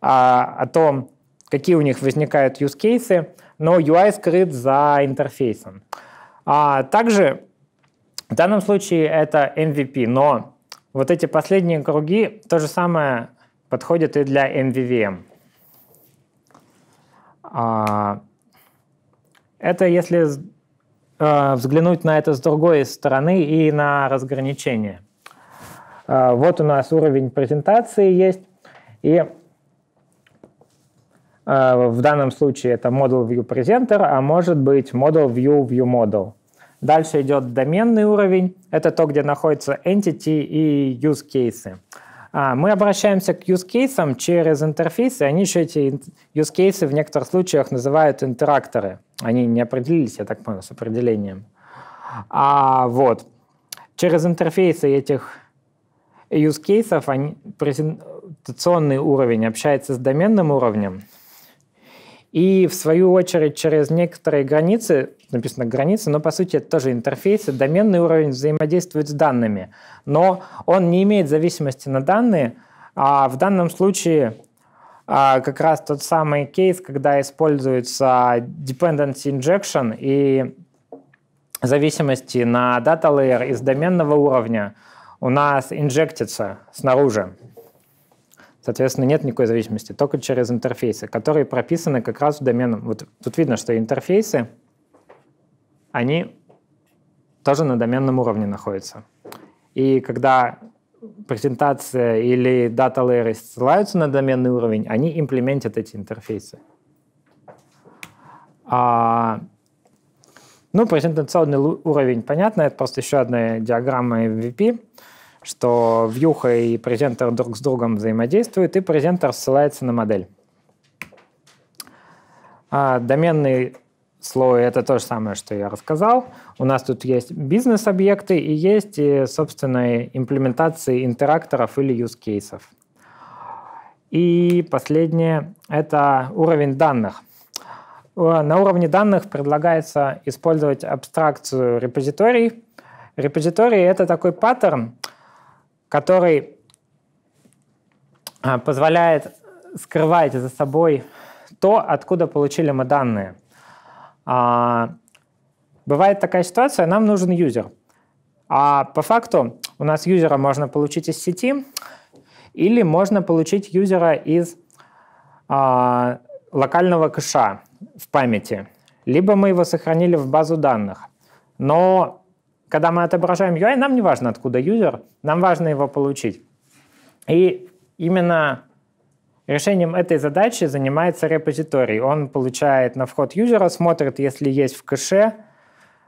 а, о том, какие у них возникают use cases, но UI скрыт за интерфейсом. А также в данном случае это MVP, но вот эти последние круги то же самое подходит и для MVVM. А, это если а, взглянуть на это с другой стороны и на разграничение. А, вот у нас уровень презентации есть, и Э, в данном случае это Model View Presenter, а может быть Model View View Model. Дальше идет доменный уровень. Это то, где находятся entity и use cases. А, мы обращаемся к use cases через интерфейсы. Они еще эти use cases в некоторых случаях называют интеракторы. Они не определились, я так понял, с определением. А, вот. Через интерфейсы этих use cases презентационный э, уровень общается с доменным уровнем. И, в свою очередь, через некоторые границы, написано границы, но, по сути, это тоже интерфейс, доменный уровень взаимодействует с данными, но он не имеет зависимости на данные, а в данном случае а, как раз тот самый кейс, когда используется dependency injection и зависимости на data layer из доменного уровня у нас инжектится снаружи. Соответственно, нет никакой зависимости, только через интерфейсы, которые прописаны как раз в доменом. Вот тут видно, что интерфейсы, они тоже на доменном уровне находятся. И когда презентация или дата лейеры ссылаются на доменный уровень, они имплементят эти интерфейсы. А, ну, презентационный уровень, понятно, это просто еще одна диаграмма MVP что вьюха и презентер друг с другом взаимодействуют, и презентер ссылается на модель. А доменный слой – это то же самое, что я рассказал. У нас тут есть бизнес-объекты и есть, собственно, имплементации интеракторов или use-кейсов. И последнее – это уровень данных. На уровне данных предлагается использовать абстракцию репозиторий. Репозиторий это такой паттерн, который а, позволяет скрывать за собой то, откуда получили мы данные. А, бывает такая ситуация, нам нужен юзер. А по факту у нас юзера можно получить из сети или можно получить юзера из а, локального кэша в памяти. Либо мы его сохранили в базу данных. Но когда мы отображаем UI, нам не важно, откуда юзер, нам важно его получить. И именно решением этой задачи занимается репозиторий. Он получает на вход юзера, смотрит, если есть в кэше,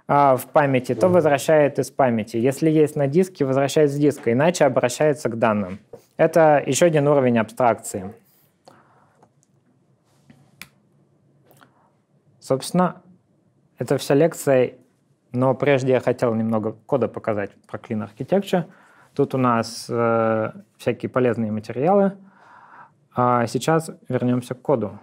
а, в памяти, то возвращает из памяти. Если есть на диске, возвращает с диска, иначе обращается к данным. Это еще один уровень абстракции. Собственно, это вся лекция но прежде я хотел немного кода показать про Clean Architecture. Тут у нас э, всякие полезные материалы. А сейчас вернемся к коду.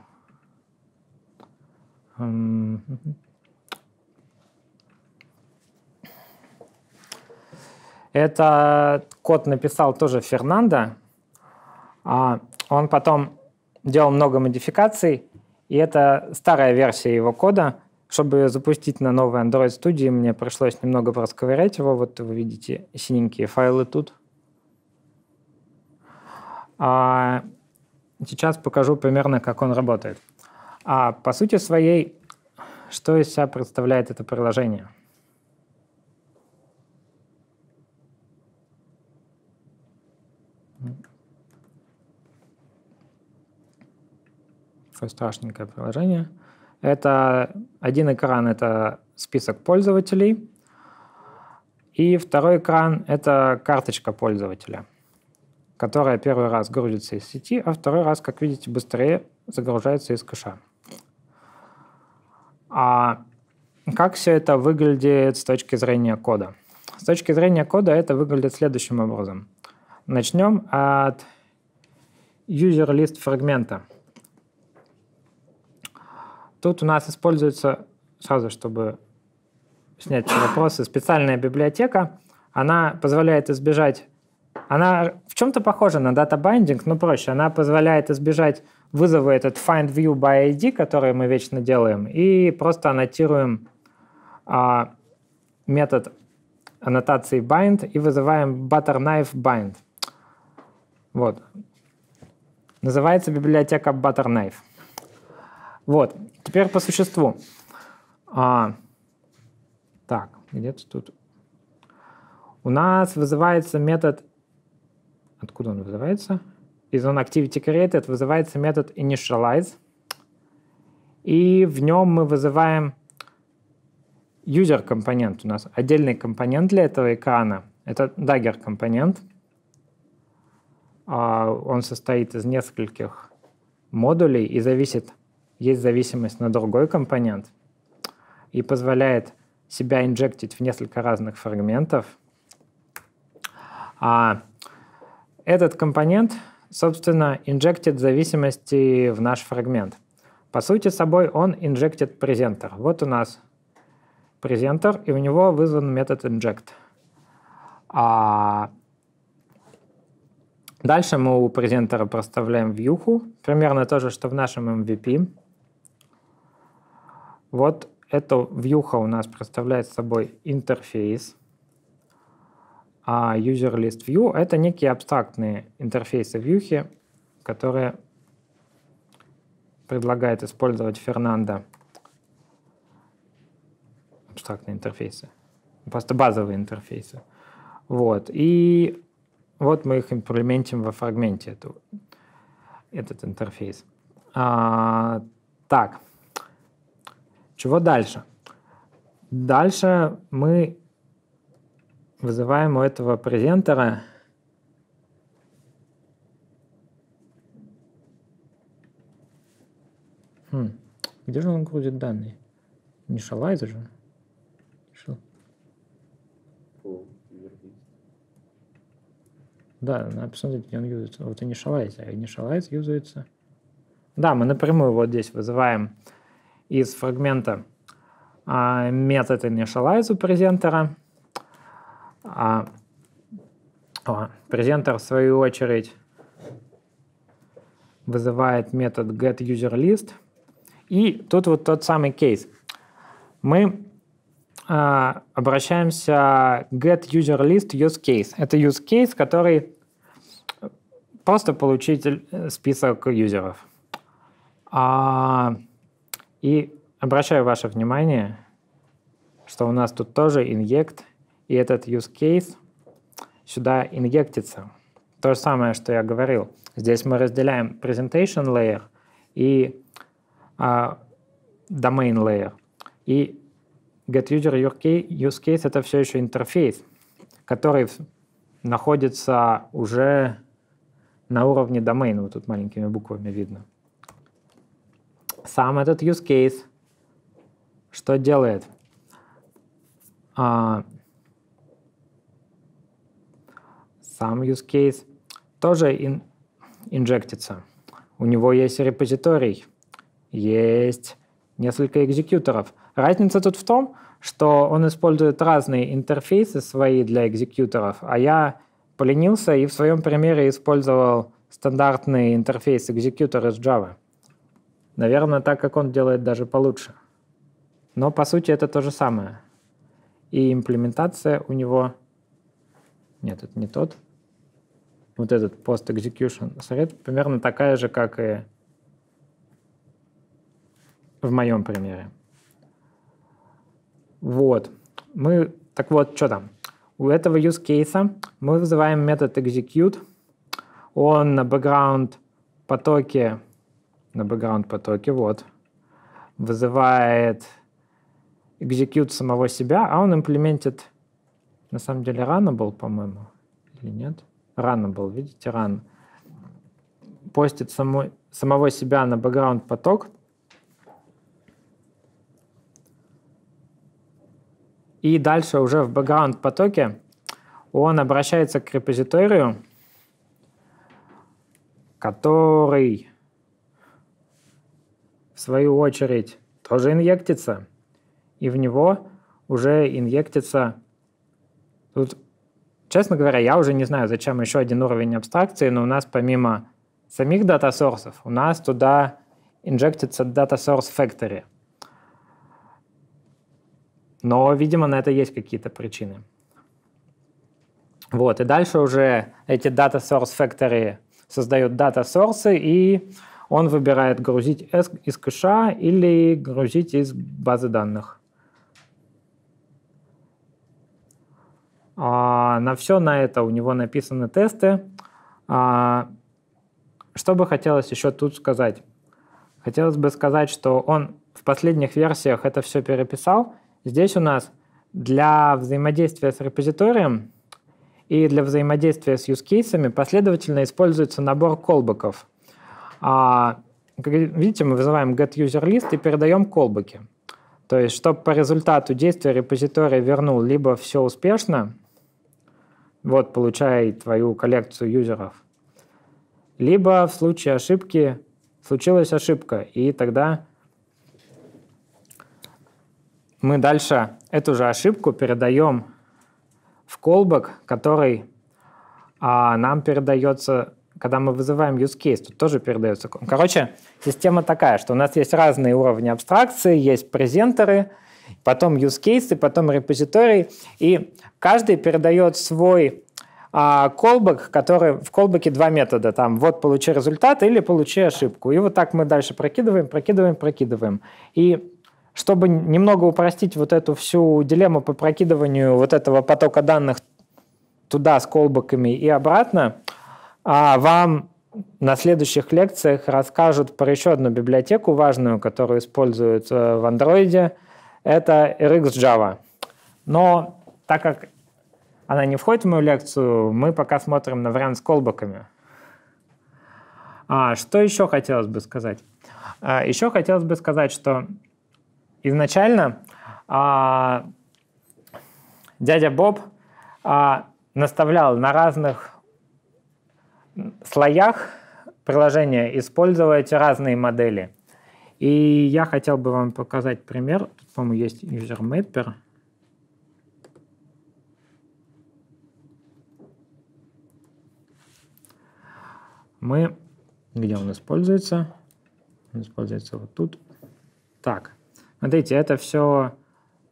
Это код написал тоже Фернандо. А он потом делал много модификаций, и это старая версия его кода – чтобы запустить на новой Android студии, мне пришлось немного просковырять его. Вот вы видите синенькие файлы тут. А сейчас покажу примерно, как он работает. А по сути своей, что из себя представляет это приложение? Такое страшненькое приложение – это один экран – это список пользователей, и второй экран – это карточка пользователя, которая первый раз грузится из сети, а второй раз, как видите, быстрее загружается из кэша. А как все это выглядит с точки зрения кода? С точки зрения кода это выглядит следующим образом. Начнем от user list фрагмента. Тут у нас используется, сразу чтобы снять вопросы, специальная библиотека. Она позволяет избежать... Она в чем-то похожа на дата-бандинг, но проще. Она позволяет избежать вызова этот find view by ID, который мы вечно делаем, и просто аннотируем а, метод аннотации bind и вызываем butterknife bind. Вот. Называется библиотека butterknife. Вот. Теперь по существу. А, так, где-то тут. У нас вызывается метод... Откуда он вызывается? Из он activity created вызывается метод initialize. И в нем мы вызываем user компонент. У нас отдельный компонент для этого экрана. Это dagger компонент. А, он состоит из нескольких модулей и зависит есть зависимость на другой компонент и позволяет себя инжектить в несколько разных фрагментов. А этот компонент, собственно, инжектит зависимости в наш фрагмент. По сути собой он инжектит презентер. Вот у нас презентер, и у него вызван метод inject. А дальше мы у презентера проставляем вьюху, примерно то же, что в нашем MVP. Вот это вьюха у нас представляет собой интерфейс, а user list view — это некие абстрактные интерфейсы вьюхи, которые предлагает использовать Фернандо. Абстрактные интерфейсы. Просто базовые интерфейсы. Вот. И вот мы их имплементим во фрагменте, эту, этот интерфейс. А, так. Чего дальше? Дальше мы вызываем у этого презентера хм. Где же он грузит данные? Не шалайзер же. Шел. Да, надо посмотреть, где он юзается. Вот и не шалайзер, а не шалайз юзается. Да, мы напрямую вот здесь вызываем из фрагмента а, метод initialize у презентера. А, презентер, в свою очередь, вызывает метод getUserList. И тут вот тот самый кейс. Мы э, обращаемся getUserList useCase. Это use case, который просто получитель список юзеров. А и обращаю ваше внимание, что у нас тут тоже инъект, и этот use case сюда инъектится. То же самое, что я говорил. Здесь мы разделяем presentation layer и а, domain layer. И get user use case это все еще интерфейс, который находится уже на уровне domain. Вот тут маленькими буквами видно сам этот use case что делает? А, сам use case тоже ин, инжектится. У него есть репозиторий, есть несколько экзекьюторов. Разница тут в том, что он использует разные интерфейсы свои для экзекьюторов, а я поленился и в своем примере использовал стандартный интерфейс экзекьютора из Java. Наверное, так как он делает даже получше. Но по сути это то же самое. И имплементация у него... Нет, это не тот. Вот этот post execution thread примерно такая же, как и в моем примере. Вот. Мы... Так вот, что там? У этого use case мы вызываем метод execute. Он на background потоке на бэкграунд потоке, вот, вызывает execute самого себя, а он имплементит, на самом деле, был, по-моему, или нет? был, видите, run. Постит саму, самого себя на бэкграунд поток, и дальше уже в бэкграунд потоке он обращается к репозиторию, который свою очередь, тоже инъектится. И в него уже инъектится... Тут, честно говоря, я уже не знаю, зачем еще один уровень абстракции, но у нас помимо самих дата-сорсов, у нас туда инжектится Data Source Factory. Но, видимо, на это есть какие-то причины. Вот, и дальше уже эти Data Source Factory создают дата-сорсы и он выбирает грузить из кэша или грузить из базы данных. А, на все на это у него написаны тесты. А, что бы хотелось еще тут сказать? Хотелось бы сказать, что он в последних версиях это все переписал. Здесь у нас для взаимодействия с репозиторием и для взаимодействия с use-кейсами последовательно используется набор колбаков. А, видите, мы вызываем getUserList и передаем колбаки. То есть, чтобы по результату действия репозиторий вернул либо все успешно, вот, получай твою коллекцию юзеров, либо в случае ошибки случилась ошибка, и тогда мы дальше эту же ошибку передаем в колбок, который а, нам передается когда мы вызываем use case, тут тоже передается. Короче, система такая, что у нас есть разные уровни абстракции, есть презентеры, потом use case, потом репозиторий, и каждый передает свой колбок, а, который в колбаке два метода. Там вот получи результат или получи ошибку. И вот так мы дальше прокидываем, прокидываем, прокидываем. И чтобы немного упростить вот эту всю дилемму по прокидыванию вот этого потока данных туда с колбаками и обратно, а вам на следующих лекциях расскажут про еще одну библиотеку важную, которую используют э, в Андроиде. Это RxJava. Но так как она не входит в мою лекцию, мы пока смотрим на вариант с колбаками. А, что еще хотелось бы сказать? А, еще хотелось бы сказать, что изначально а, дядя Боб а, наставлял на разных слоях приложения использовать разные модели. И я хотел бы вам показать пример. Тут, по-моему, есть user mapper. Мы... Где он используется? Он используется вот тут. Так, смотрите, это все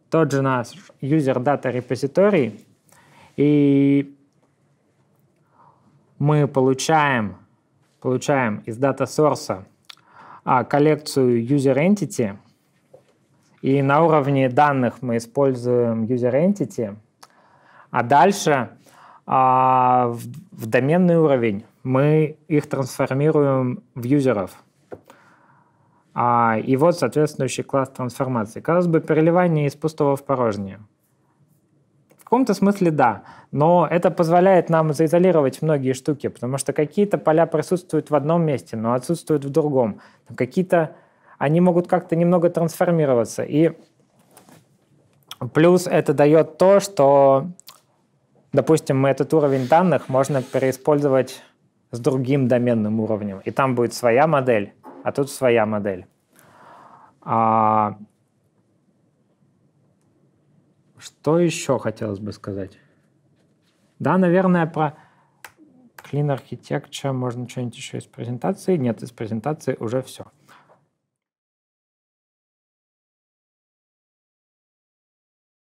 тот же наш user data repository. И мы получаем, получаем из дата source а, коллекцию user entity, и на уровне данных мы используем user entity, а дальше а, в, доменный уровень мы их трансформируем в юзеров. А, и вот соответствующий класс трансформации. Казалось бы, переливание из пустого в порожнее каком-то смысле да, но это позволяет нам заизолировать многие штуки, потому что какие-то поля присутствуют в одном месте, но отсутствуют в другом. Какие-то они могут как-то немного трансформироваться. И плюс это дает то, что, допустим, мы этот уровень данных можно переиспользовать с другим доменным уровнем, и там будет своя модель, а тут своя модель. А, что еще хотелось бы сказать? Да, наверное, про Clean Architecture можно что-нибудь еще из презентации. Нет, из презентации уже все.